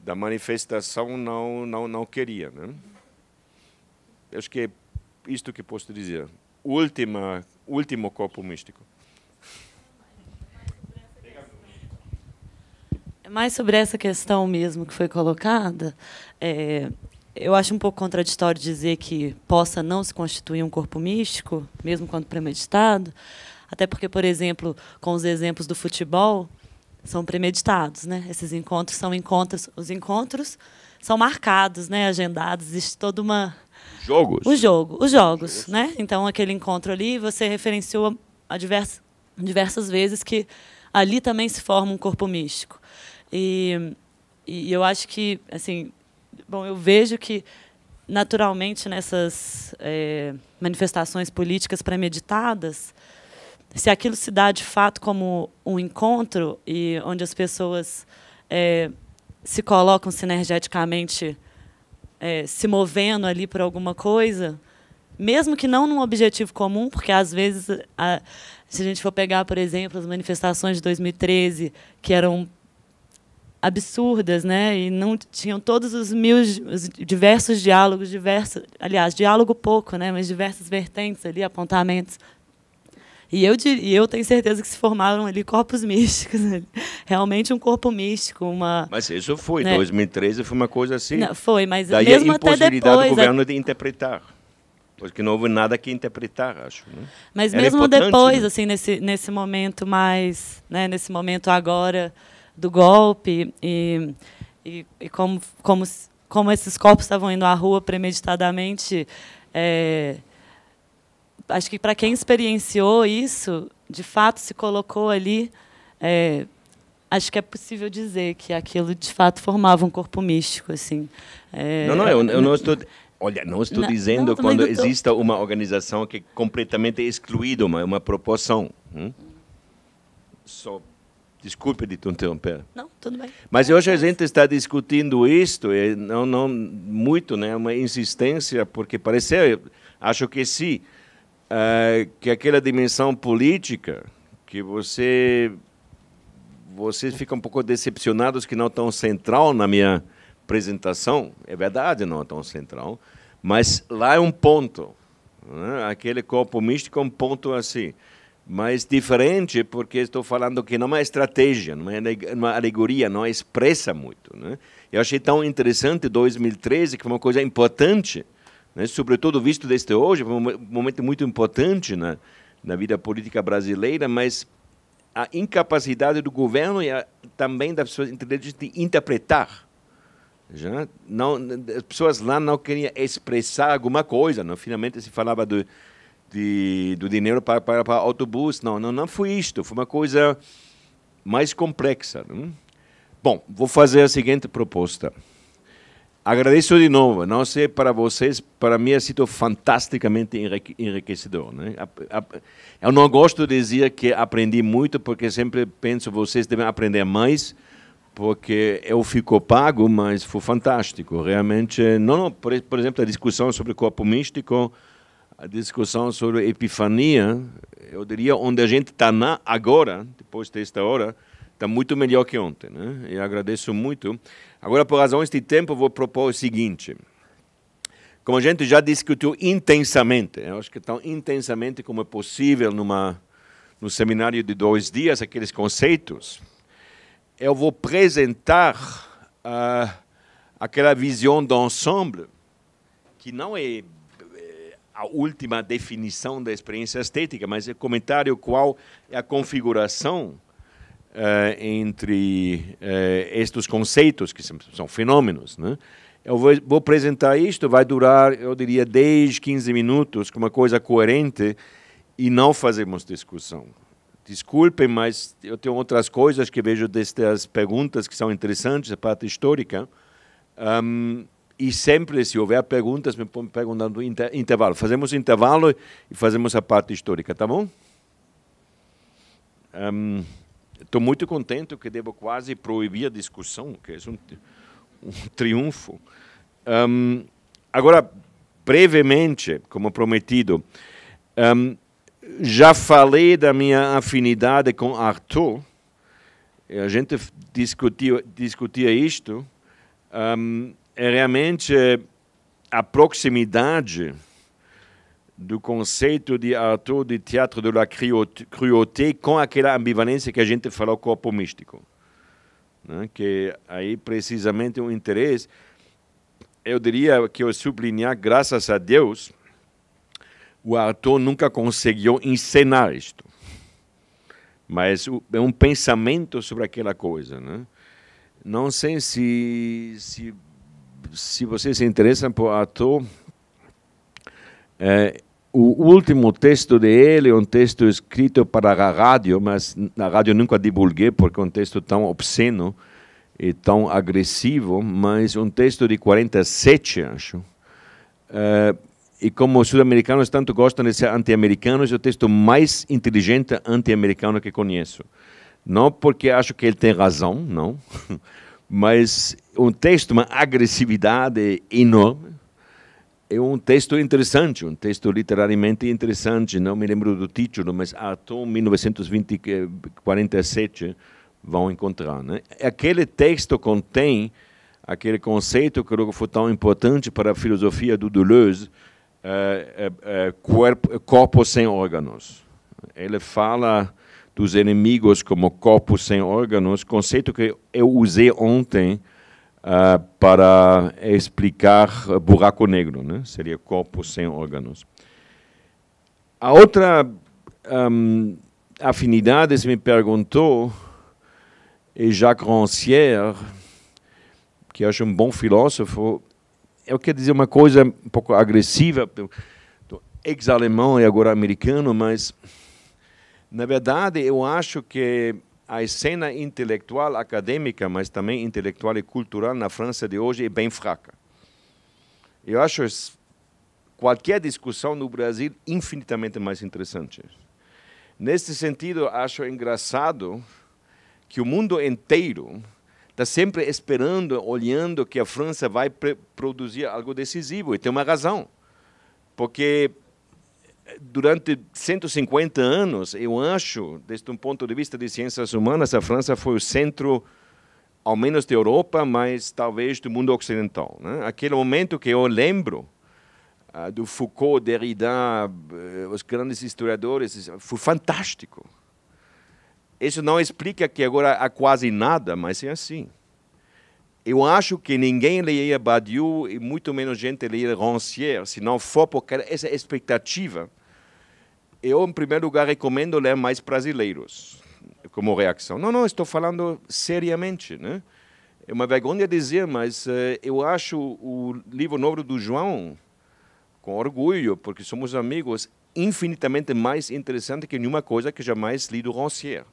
da manifestação, não, não, não queria. Né? Acho que é isto que posso dizer última, último copo místico. É mais sobre essa questão mesmo que foi colocada, é, eu acho um pouco contraditório dizer que possa não se constituir um corpo místico, mesmo quando premeditado, até porque, por exemplo, com os exemplos do futebol, são premeditados, né? Esses encontros são encontros, os encontros são marcados, né? Agendados, existe toda uma Jogos. os jogos, né? Então aquele encontro ali, você referenciou a, diversas, diversas vezes que ali também se forma um corpo místico. E, e eu acho que, assim, bom, eu vejo que naturalmente nessas é, manifestações políticas premeditadas, se aquilo se dá de fato como um encontro e onde as pessoas é, se colocam sinergeticamente é, se movendo ali por alguma coisa, mesmo que não num objetivo comum, porque às vezes, a, se a gente for pegar, por exemplo, as manifestações de 2013, que eram absurdas, né? E não tinham todos os mil os diversos diálogos, diversos, aliás, diálogo pouco, né? Mas diversas vertentes ali, apontamentos e eu, e eu tenho certeza que se formaram ali corpos *laughs* místicos. Né? Realmente um corpo místico, uma... Mas isso foi, né? 2013 foi uma coisa assim. Não, foi, mas Daí mesmo até depois... Daí a impossibilidade do né? governo de interpretar. Porque não houve nada que interpretar, acho. Né? Mas Era mesmo depois, né? assim, nesse, nesse momento mais... Né, nesse momento agora do golpe e, e, e como, como, como esses corpos estavam indo à rua premeditadamente... É, acho que para quem experienciou isso, de fato se colocou ali, é, acho que é possível dizer que aquilo de fato formava um corpo místico, assim. É, não, não, eu, eu não estou. Olha, não estou não, dizendo não, quando exista uma organização que é completamente excluída, uma, uma proporção. Hum? Só Desculpe de te interromper. Não, tudo bem. Mas é, hoje a é. gente está discutindo isto, não, não muito, né? Uma insistência, porque pareceu, acho que sim, ah, que é aquela dimensão política que você vocês ficam um pouco decepcionados que não tão central na minha apresentação. É verdade, não é tão central, mas lá é um ponto. Né? Aquele copo místico é um ponto assim. Mas diferente, porque estou falando que não é estratégia, não é uma é alegoria, não é expressa muito. Né? Eu achei tão interessante 2013, que foi uma coisa importante, né? Sobretudo visto desde hoje, foi um momento muito importante na, né, na vida política brasileira, mas a incapacidade do governo e a, também das pessoas inteligentes de interpretar. Já não, as pessoas lá não queriam expressar alguma coisa. Não? Finalmente se falava do, de, do dinheiro para, para, para autobus. Não, não, não foi isto. Foi uma coisa mais complexa. Não? Bom, vou fazer a seguinte proposta. Agradeço de novo. Né? Não sei para vocês, para mim é sido fantasticamente enriquecedor. Né? Eu não gosto de dizer que aprendi muito, porque sempre penso vocês devem aprender mais, porque eu fico pago, mas foi fantástico. Realmente, não, não por, por, exemplo, a discussão sobre corpo místico, a discussão sobre epifania, eu diria onde a gente está agora, depois desta hora, está muito melhor que ontem. Né? E agradeço muito. Agora, por razões de tempo, vou propor o seguinte. Como a gente já discutiu intensamente, né? eu acho que tão intensamente como é possível numa, no seminário de dois dias, aqueles conceitos, eu vou apresentar uh, ah, aquela visão do ensemble que não é eh, a última definição da experiência estética, mas é comentário qual é a configuração uh, entre uh, eh, estes conceitos, que são, fenômenos. Né? Eu vou, vou, apresentar isto, vai durar, eu diria, 10, 15 minutos, com uma coisa coerente, e não fazemos discussão. Desculpem, mas eu tenho outras coisas que vejo destas perguntas que são interessantes, a parte histórica. Um, e sempre, se houver perguntas, me perguntando inter, intervalo. Fazemos intervalo e fazemos a parte histórica, tá bom? Um, Estou muito contente que devo quase proibir a discussão, que é um, um triunfo. Um, agora, brevemente, como prometido, um, já falei da minha afinidade com Arthur. A gente discutiu, discutia isto. Um, é realmente a proximidade do conceito de ator de teatro da crueldade com aquela ambivalência que a gente falou corpo místico. Né? Eh, que aí precisamente o interesse, eu diria que eu sublinhar, graças a Deus, o ator nunca conseguiu encenar isto. Mas é um pensamento sobre aquela coisa. Né? Não sei se, se, se vocês se interessam por ator... É, eh, o último texto dele é um texto escrito para a rádio, mas na rádio nunca divulguei porque é um texto tão obsceno e tão agressivo, mas um texto de 47, acho. Eh, e como os sul-americanos tanto gostam de ser anti-americanos, é o texto mais inteligente anti-americano que conheço. Não porque acho que ele tem razão, não, *laughs* mas um texto, uma agressividade enorme, é um texto interessante, um texto literariamente interessante, não me lembro do título, mas até 1947 vão encontrar. Né? Aquele texto contém aquele conceito que foi tão importante para a filosofia do Deleuze, é, é, é, corpo, corpo sem órgãos. Ele fala dos inimigos como corpo sem órgãos, conceito que eu usei ontem uh, para explicar buraco negro, né? seria corpo sem órgãos. A outra um, ah, afinidade, se me perguntou, é Jacques Rancière, que acho um bom filósofo, eu quero dizer uma coisa um pouco agressiva, ex-alemão e agora americano, mas, na verdade, eu acho que a cena intelectual acadêmica, mas também intelectual e cultural na França de hoje é bem fraca. Eu acho qualquer discussão no Brasil infinitamente mais interessante. Neste sentido, acho engraçado que o mundo inteiro está sempre esperando, olhando que a França vai produzir algo decisivo, e tem uma razão. Porque durante 150 anos, eu acho, desde um ponto de vista de ciências humanas, a França foi o centro, ao menos da Europa, mas talvez do mundo ocidental. Né? Aquele momento que eu lembro ah, do Foucault, Derrida, eh, os grandes historiadores, foi fantástico. Isso não explica que agora há quase nada, mas é assim eu acho que ninguém leia Badiou e muito menos gente leia Rancière, se não for por essa expectativa. Eu, em primeiro lugar, recomendo ler mais brasileiros como reação. Não, não, estou falando seriamente. Né? É uma vergonha dizer, mas uh, eu acho o livro novo do João, com orgulho, porque somos amigos, infinitamente mais interessante que nenhuma coisa que jamais li do Rancière.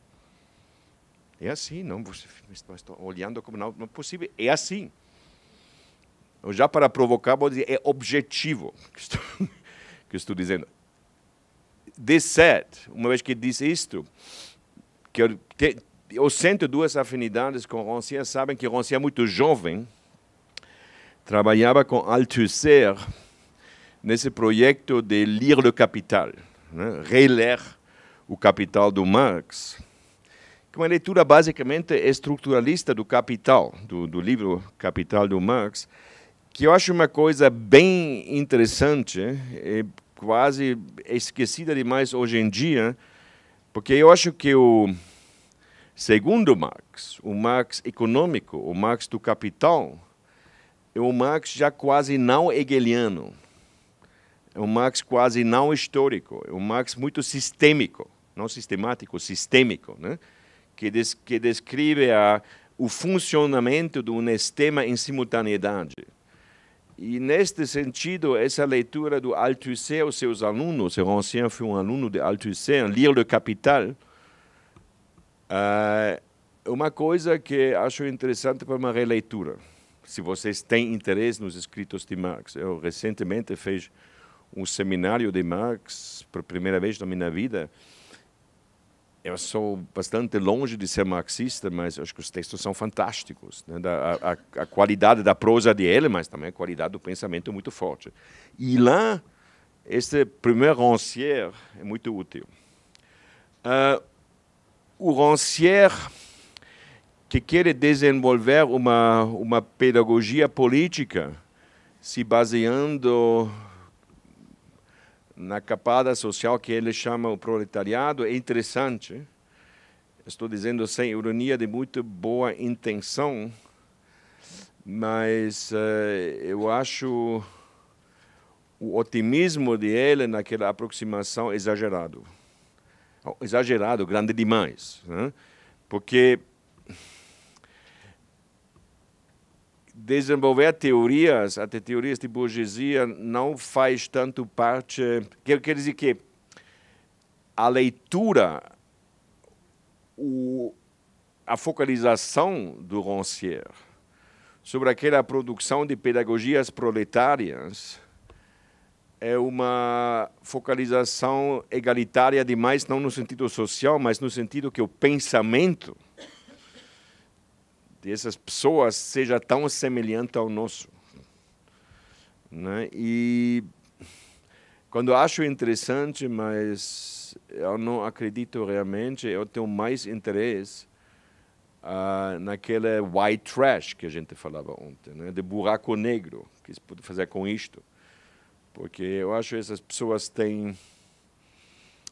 É assim, não você estou olhando como não, não é possível. É assim. Eu já para provocar, vou dizer, é objetivo que estou, *laughs* que estou dizendo. De certo, uma vez que disse isto, que eu, te, eu sinto duas afinidades com Rancière, sabem que Rancière é muito jovem, trabalhava com Althusser nesse projeto de ler o Capital, né? reler o Capital do Marx uma leitura basicamente estruturalista do Capital, do, do livro Capital do Marx, que eu acho uma coisa bem interessante, quase esquecida demais hoje em dia, porque eu acho que o segundo Marx, o Marx econômico, o Marx do capital, é um Marx já quase não hegeliano, é um Marx quase não histórico, é um Marx muito sistêmico, não sistemático, sistêmico, né? que, des, que descreve a, o funcionamento de um sistema em simultaneidade. E, neste sentido, essa leitura do Althusser aos seus alunos, o Rancière foi um aluno de Althusser, Lire le Capital, é uma coisa que acho interessante para uma releitura. Se vocês têm interesse nos escritos de Marx. Eu recentemente fiz um seminário de Marx, por primeira vez na minha vida, eu sou bastante longe de ser marxista, mas acho que os textos são fantásticos. Né? Da, a, a, qualidade da prosa dele, mas também a qualidade do pensamento é muito forte. E lá, este primeiro Rancière é muito útil. Uh, o Rancière, que quer desenvolver uma, uma pedagogia política, se baseando na capada social que ele chama o proletariado é interessante. Estou dizendo sem ironia, de muito boa intenção, mas uh, eu acho o otimismo de ele naquela aproximação exagerado. Exagerado, grande demais. Né? Porque desenvolver teorias, até teorias de burguesia, não faz tanto parte. Quer, quer dizer que a leitura, o, a focalização do Rancière sobre aquela produção de pedagogias proletárias é uma focalização egalitária demais, não no sentido social, mas no sentido que o pensamento dessas pessoas seja tão semelhante ao nosso. Né? E quando acho interessante, mas eu não acredito realmente, eu tenho mais interesse uh, naquele white trash que a gente falava ontem, né? de buraco negro, que se pode fazer com isto. Porque eu acho que essas pessoas têm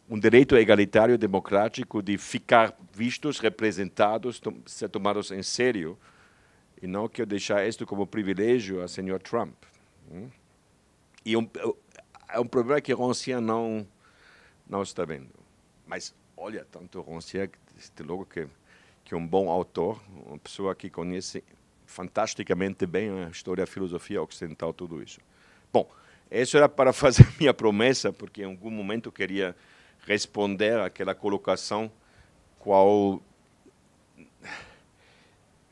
um direito egalitário democrático de ficar vistos, representados, tom ser tomados em sério, e não que eu deixar isto como privilégio ao senhor Trump. Hum? E um, é um problema que Roncier não, não está vendo. Mas, olha, tanto este logo que, que é um bom autor, uma pessoa que conhece fantasticamente bem a história, a filosofia ocidental, tudo isso. Bom, isso era para *laughs* fazer minha promessa, porque em algum momento eu queria responder àquela colocação qual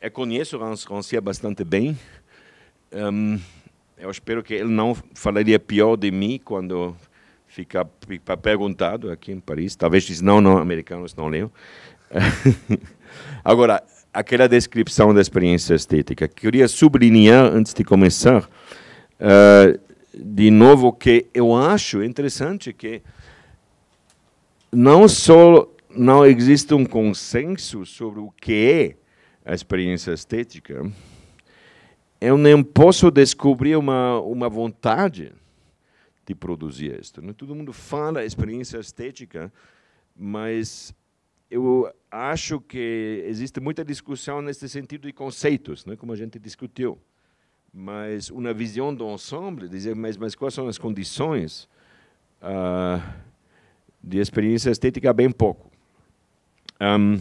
eu conheço Rancia bastante bem. Um, eu espero que ele não falaria pior de mim quando ficar perguntado aqui em Paris. Talvez diz, não, não, americanos não leiam. *laughs* Agora, aquela descrição da experiência estética. Queria sublinhar, antes de começar, uh, de novo, que eu acho interessante que não só não existe um consenso sobre o que é a experiência estética, eu nem posso descobrir uma, uma vontade de produzir isto. É? Todo mundo fala experiência estética, mas eu acho que existe muita discussão nesse sentido de conceitos, né? como a gente discutiu. Mas uma visão do ensemble, dizer, mas, mas quais são as condições? Uh, de experiência estética bem pouco. Um,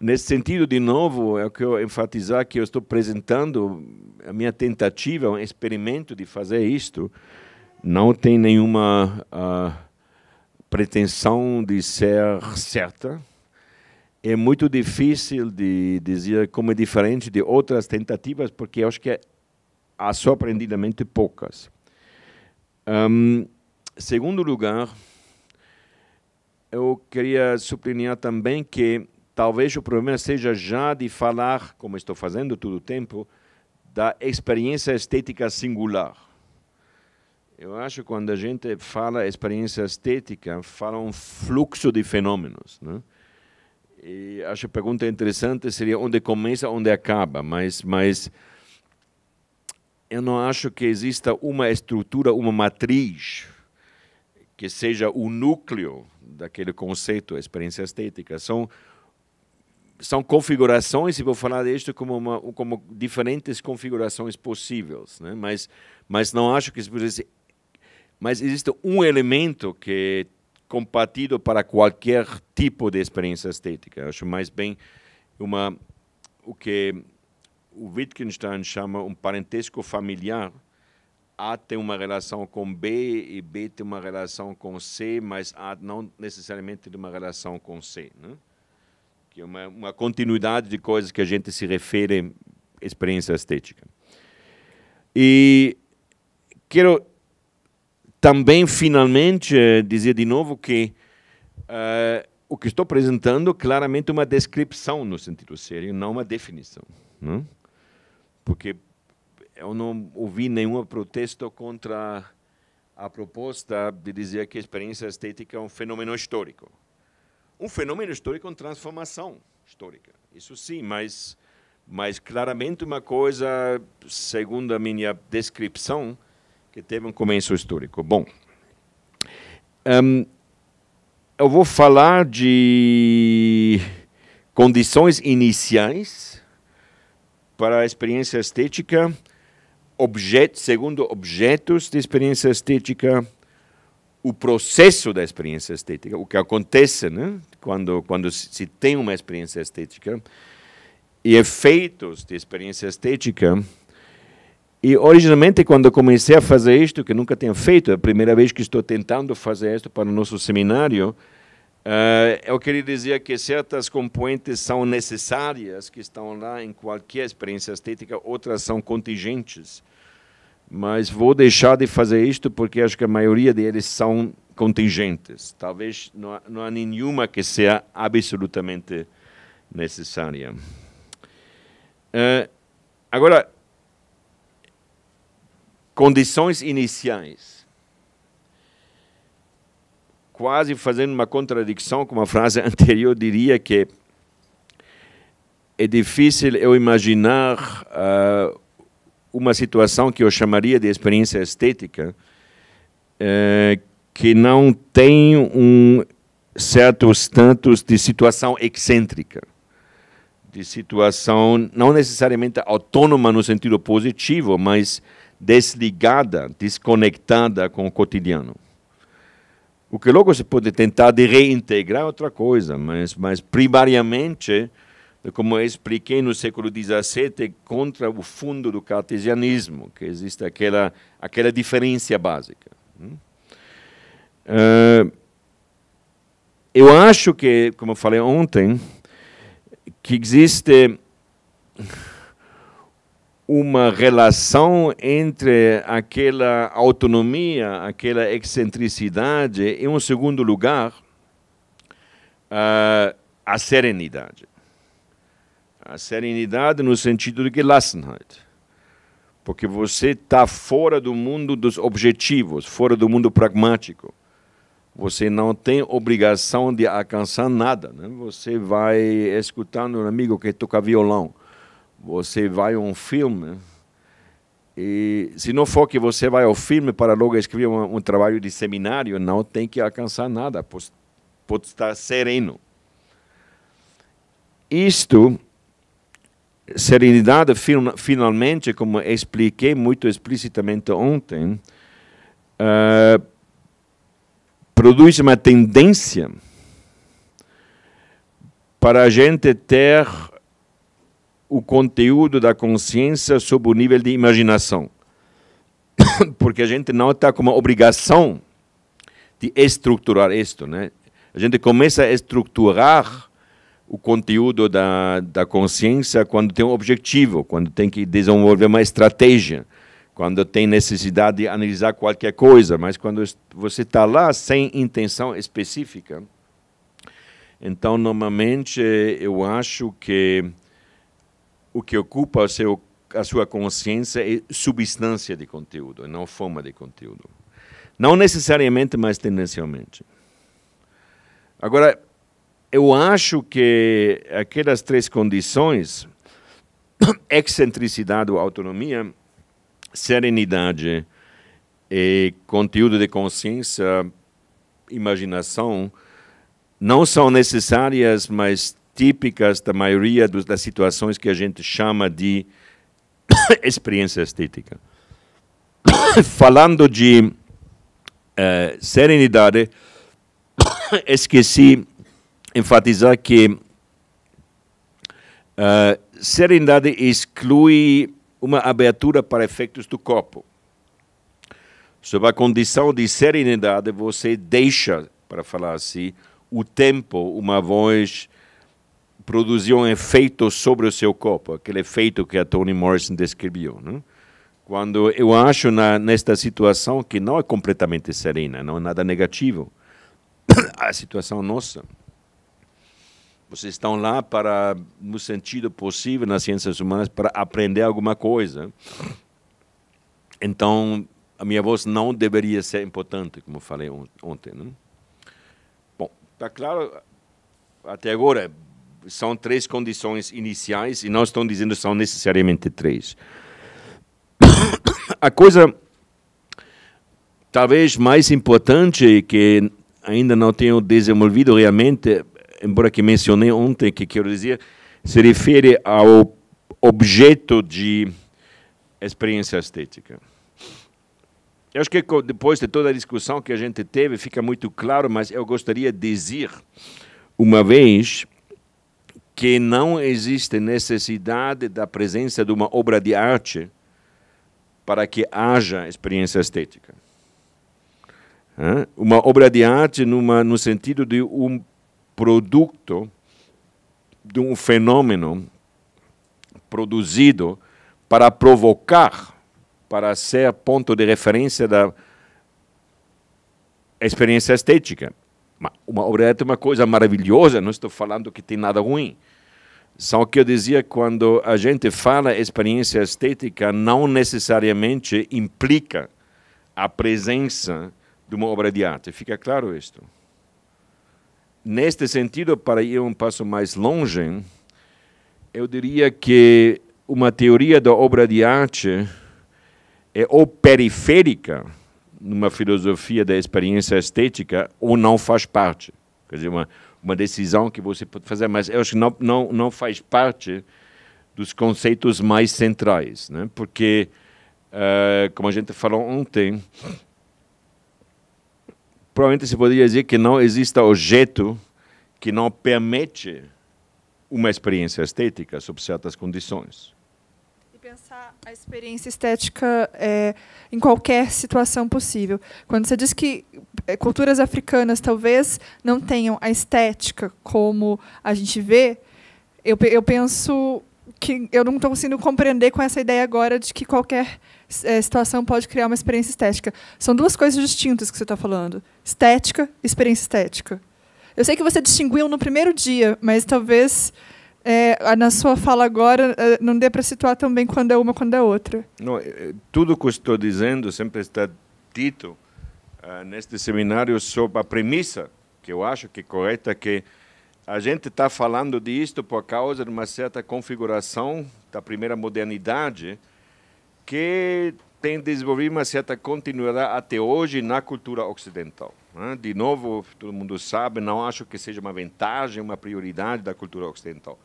nesse sentido, de novo, é o que eu enfatizar que eu estou apresentando a minha tentativa, um experimento de fazer isto, não tem nenhuma uh, pretensão de ser certa. É muito difícil de dizer como é diferente de outras tentativas, porque eu acho que há é surpreendidamente poucas. Um, segundo lugar, eu queria sublinhar também que talvez o problema seja já de falar, como estou fazendo todo o tempo, da experiência estética singular. Eu acho que quando a gente fala experiência estética, fala um fluxo de fenômenos. Né? E acho que a pergunta interessante seria onde começa, onde acaba, mas, mas eu não acho que exista uma estrutura, uma matriz que seja o núcleo daquele conceito, experiência estética São são configurações e vou falar disto como uma, como diferentes configurações possíveis, né? Mas mas não acho que mas existe um elemento que é compatível para qualquer tipo de experiência estética. Eu acho mais bem uma o que o Wittgenstein chama um parentesco familiar a tem uma relação com B e B tem uma relação com C, mas A não necessariamente tem uma relação com C. Né? Que é uma, uma continuidade de coisas que a gente se refere à experiência estética. E quero também, finalmente, dizer de novo que uh, o que estou apresentando é claramente uma descrição no sentido sério, não uma definição. Né? Porque eu não ouvi nenhum protesto contra a proposta de dizer que a experiência estética é um fenômeno histórico. Um fenômeno histórico com transformação histórica, isso sim, mas, mas claramente uma coisa, segundo a minha descrição, que teve um começo histórico. Bom, hum, eu vou falar de condições iniciais para a experiência estética objeto, segundo objetos de experiência estética, o processo da experiência estética, o que acontece né, quando, quando se tem uma experiência estética, e efeitos de experiência estética. E, originalmente, quando comecei a fazer isto, que nunca tinha feito, é a primeira vez que estou tentando fazer isto para o nosso seminário, Uh, eu queria dizer que certas componentes são necessárias, que estão lá em qualquer experiência estética, outras são contingentes. Mas vou deixar de fazer isto porque acho que a maioria deles são contingentes. Talvez não, não há nenhuma que seja absolutamente necessária. Uh, agora, condições iniciais quase fazendo uma contradição com uma frase *laughs* anterior, diria que é difícil eu imaginar uh, uma situação que eu chamaria de experiência estética uh, que não tem um certo status de situação excêntrica, de situação não necessariamente autônoma no sentido positivo, mas desligada, desconectada com o cotidiano. O que logo se pode tentar de reintegrar é outra coisa, mas, mas primariamente, como eu expliquei no século XVII, contra o fundo do cartesianismo, que existe aquela, aquela diferença básica. Hum? Eh, eu acho que, como falei ontem, que existe uma relação entre aquela autonomia, aquela excentricidade e, em um segundo lugar, uh, a serenidade. A serenidade no sentido de Gelassenheit. Porque você está fora do mundo dos objetivos, fora do mundo pragmático. Você não tem obrigação de alcançar nada. Né? Você vai escutando um amigo que toca violão você vai a um filme e se não for que você vai ao filme para logo escrever um, um trabalho de seminário, não tem que alcançar nada, pode, pode estar sereno. Isto, serenidade, finalmente, como expliquei muito explicitamente ontem, uh, produz uma tendência para a gente ter o conteúdo da consciência sob o nível de imaginação. *coughs* Porque a gente não está com uma obrigação de estruturar isto. Né? A gente começa a estruturar o conteúdo da, da consciência quando tem um objetivo, quando tem que desenvolver uma estratégia, quando tem necessidade de analisar qualquer coisa. Mas quando você está lá sem intenção específica, então, normalmente, eu acho que o que ocupa o seu, a sua consciência é substância de conteúdo, não forma de conteúdo. Não necessariamente, mas tendencialmente. Agora, eu acho que aquelas três condições, *coughs* excentricidade ou autonomia, serenidade e conteúdo de consciência, imaginação, não são necessárias, mas típicas da maioria dos, das situações que a gente chama de *coughs* experiência estética. *coughs* Falando de uh, serenidade, *coughs* esqueci enfatizar que uh, serenidade exclui uma abertura para efeitos do corpo. Sob a condição de serenidade, você deixa, para falar assim, o tempo, uma voz produziu um efeito sobre o seu corpo, aquele efeito que a Toni Morrison descreveu. Né? Quando eu acho na, nesta situação que não é completamente serena, não é nada negativo, *coughs* a situação nossa. Vocês estão lá para, no sentido possível nas ciências humanas, para aprender alguma coisa. Então, a minha voz não deveria ser importante, como falei ontem. Né? Bom, está claro até agora são três condições iniciais e não estão dizendo que são necessariamente três. *coughs* A coisa talvez mais importante que ainda não tenho desenvolvido realmente, embora que mencionei ontem, que quero dizer, se refere ao objeto de experiência estética. Eu acho que depois de toda a discussão que a gente teve, fica muito claro, mas eu gostaria de dizer uma vez que não existe necessidade da presença de uma obra de arte para que haja experiência estética. Uma obra de arte numa, no sentido de um produto, de um fenômeno produzido para provocar, para ser ponto de referência da experiência estética. Uma obra de arte é uma coisa maravilhosa, não estou falando que tem nada ruim. Só que eu dizia, quando a gente fala experiência estética, não necessariamente implica a presença de uma obra de arte. Fica claro isto? Neste sentido, para ir um passo mais longe, eu diria que uma teoria da obra de arte é ou periférica numa filosofia da experiência estética ou não faz parte. Quer dizer, uma, uma decisão que você pode fazer, mas eu acho que não, não, não faz parte dos conceitos mais centrais, né? porque, uh, como a gente falou ontem, provavelmente se poderia dizer que não existe objeto que não permite uma experiência estética sob certas condições pensar a experiência estética é, em qualquer situação possível. Quando você diz que eh, culturas africanas talvez não tenham a estética como a gente vê, eu, eu penso que eu não estou conseguindo compreender com essa ideia agora de que qualquer é, situação pode criar uma experiência estética. São duas coisas distintas que você está falando: estética e experiência estética. Eu sei que você distinguiu no primeiro dia, mas talvez é, na sua fala agora, é, não dê para situar também quando é uma, quando é outra. Não, é, é, tudo que estou dizendo sempre está dito uh, neste seminário sobre a premissa, que eu acho que é correta, que a gente está falando disto por causa de uma certa configuração da primeira modernidade que tem desenvolvido uma certa continuidade até hoje na cultura ocidental. Né? De novo, todo mundo sabe, não acho que seja uma vantagem, uma prioridade da cultura ocidental.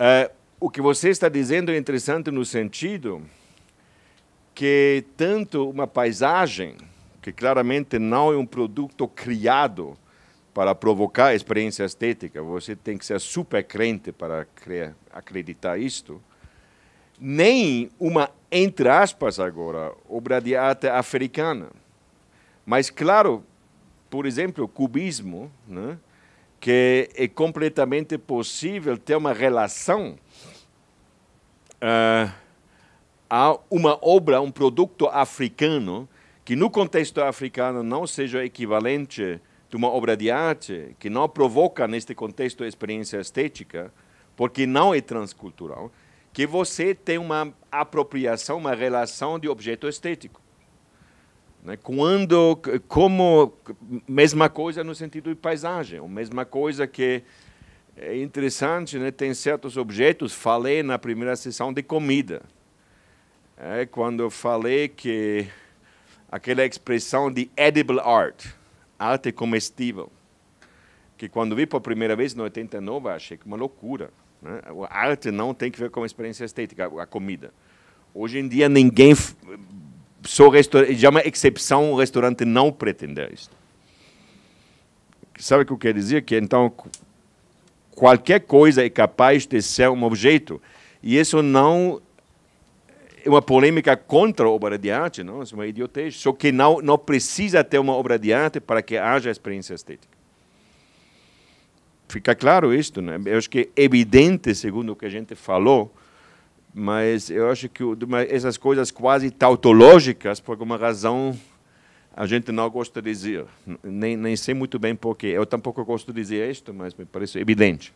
Uh, o que você está dizendo é interessante no sentido que tanto uma paisagem, que claramente não é um produto criado para provocar experiência estética, você tem que ser super crente para acreditar isto, nem uma, entre aspas agora, obra de arte africana. Mas, claro, por exemplo, o cubismo, né? que é completamente possível ter uma relação uh, a uma obra, um produto africano, que no contexto africano não seja equivalente de uma obra de arte, que não provoca, neste contexto, experiência estética, porque não é transcultural, que você tem uma apropriação, uma relação de objeto estético. Né? Quando, como, mesma coisa no sentido de paisagem, mesma coisa que é interessante, né? tem certos objetos, falei na primeira sessão de comida, é quando falei que aquela expressão de edible art, arte comestível, que quando vi pela primeira vez em 89, achei que uma loucura. Né? A arte não tem que ver com a experiência estética, a comida. Hoje em dia ninguém só já é uma exceção o restaurante não pretender isso. Sabe o que eu quero dizer? Que então qualquer coisa é capaz de ser um objeto. E isso não é uma polêmica contra a obra de arte, não? Isso é uma idiotez. Só que não, não precisa ter uma obra de arte para que haja experiência estética. Fica claro isto, né? Eu acho que é evidente, segundo o que a gente falou, mas eu acho que essas coisas quase tautológicas, por alguma razão, a gente não gosta de dizer. Nem, nem sei muito bem porquê. Eu tampouco gosto de dizer isto, mas me parece evidente.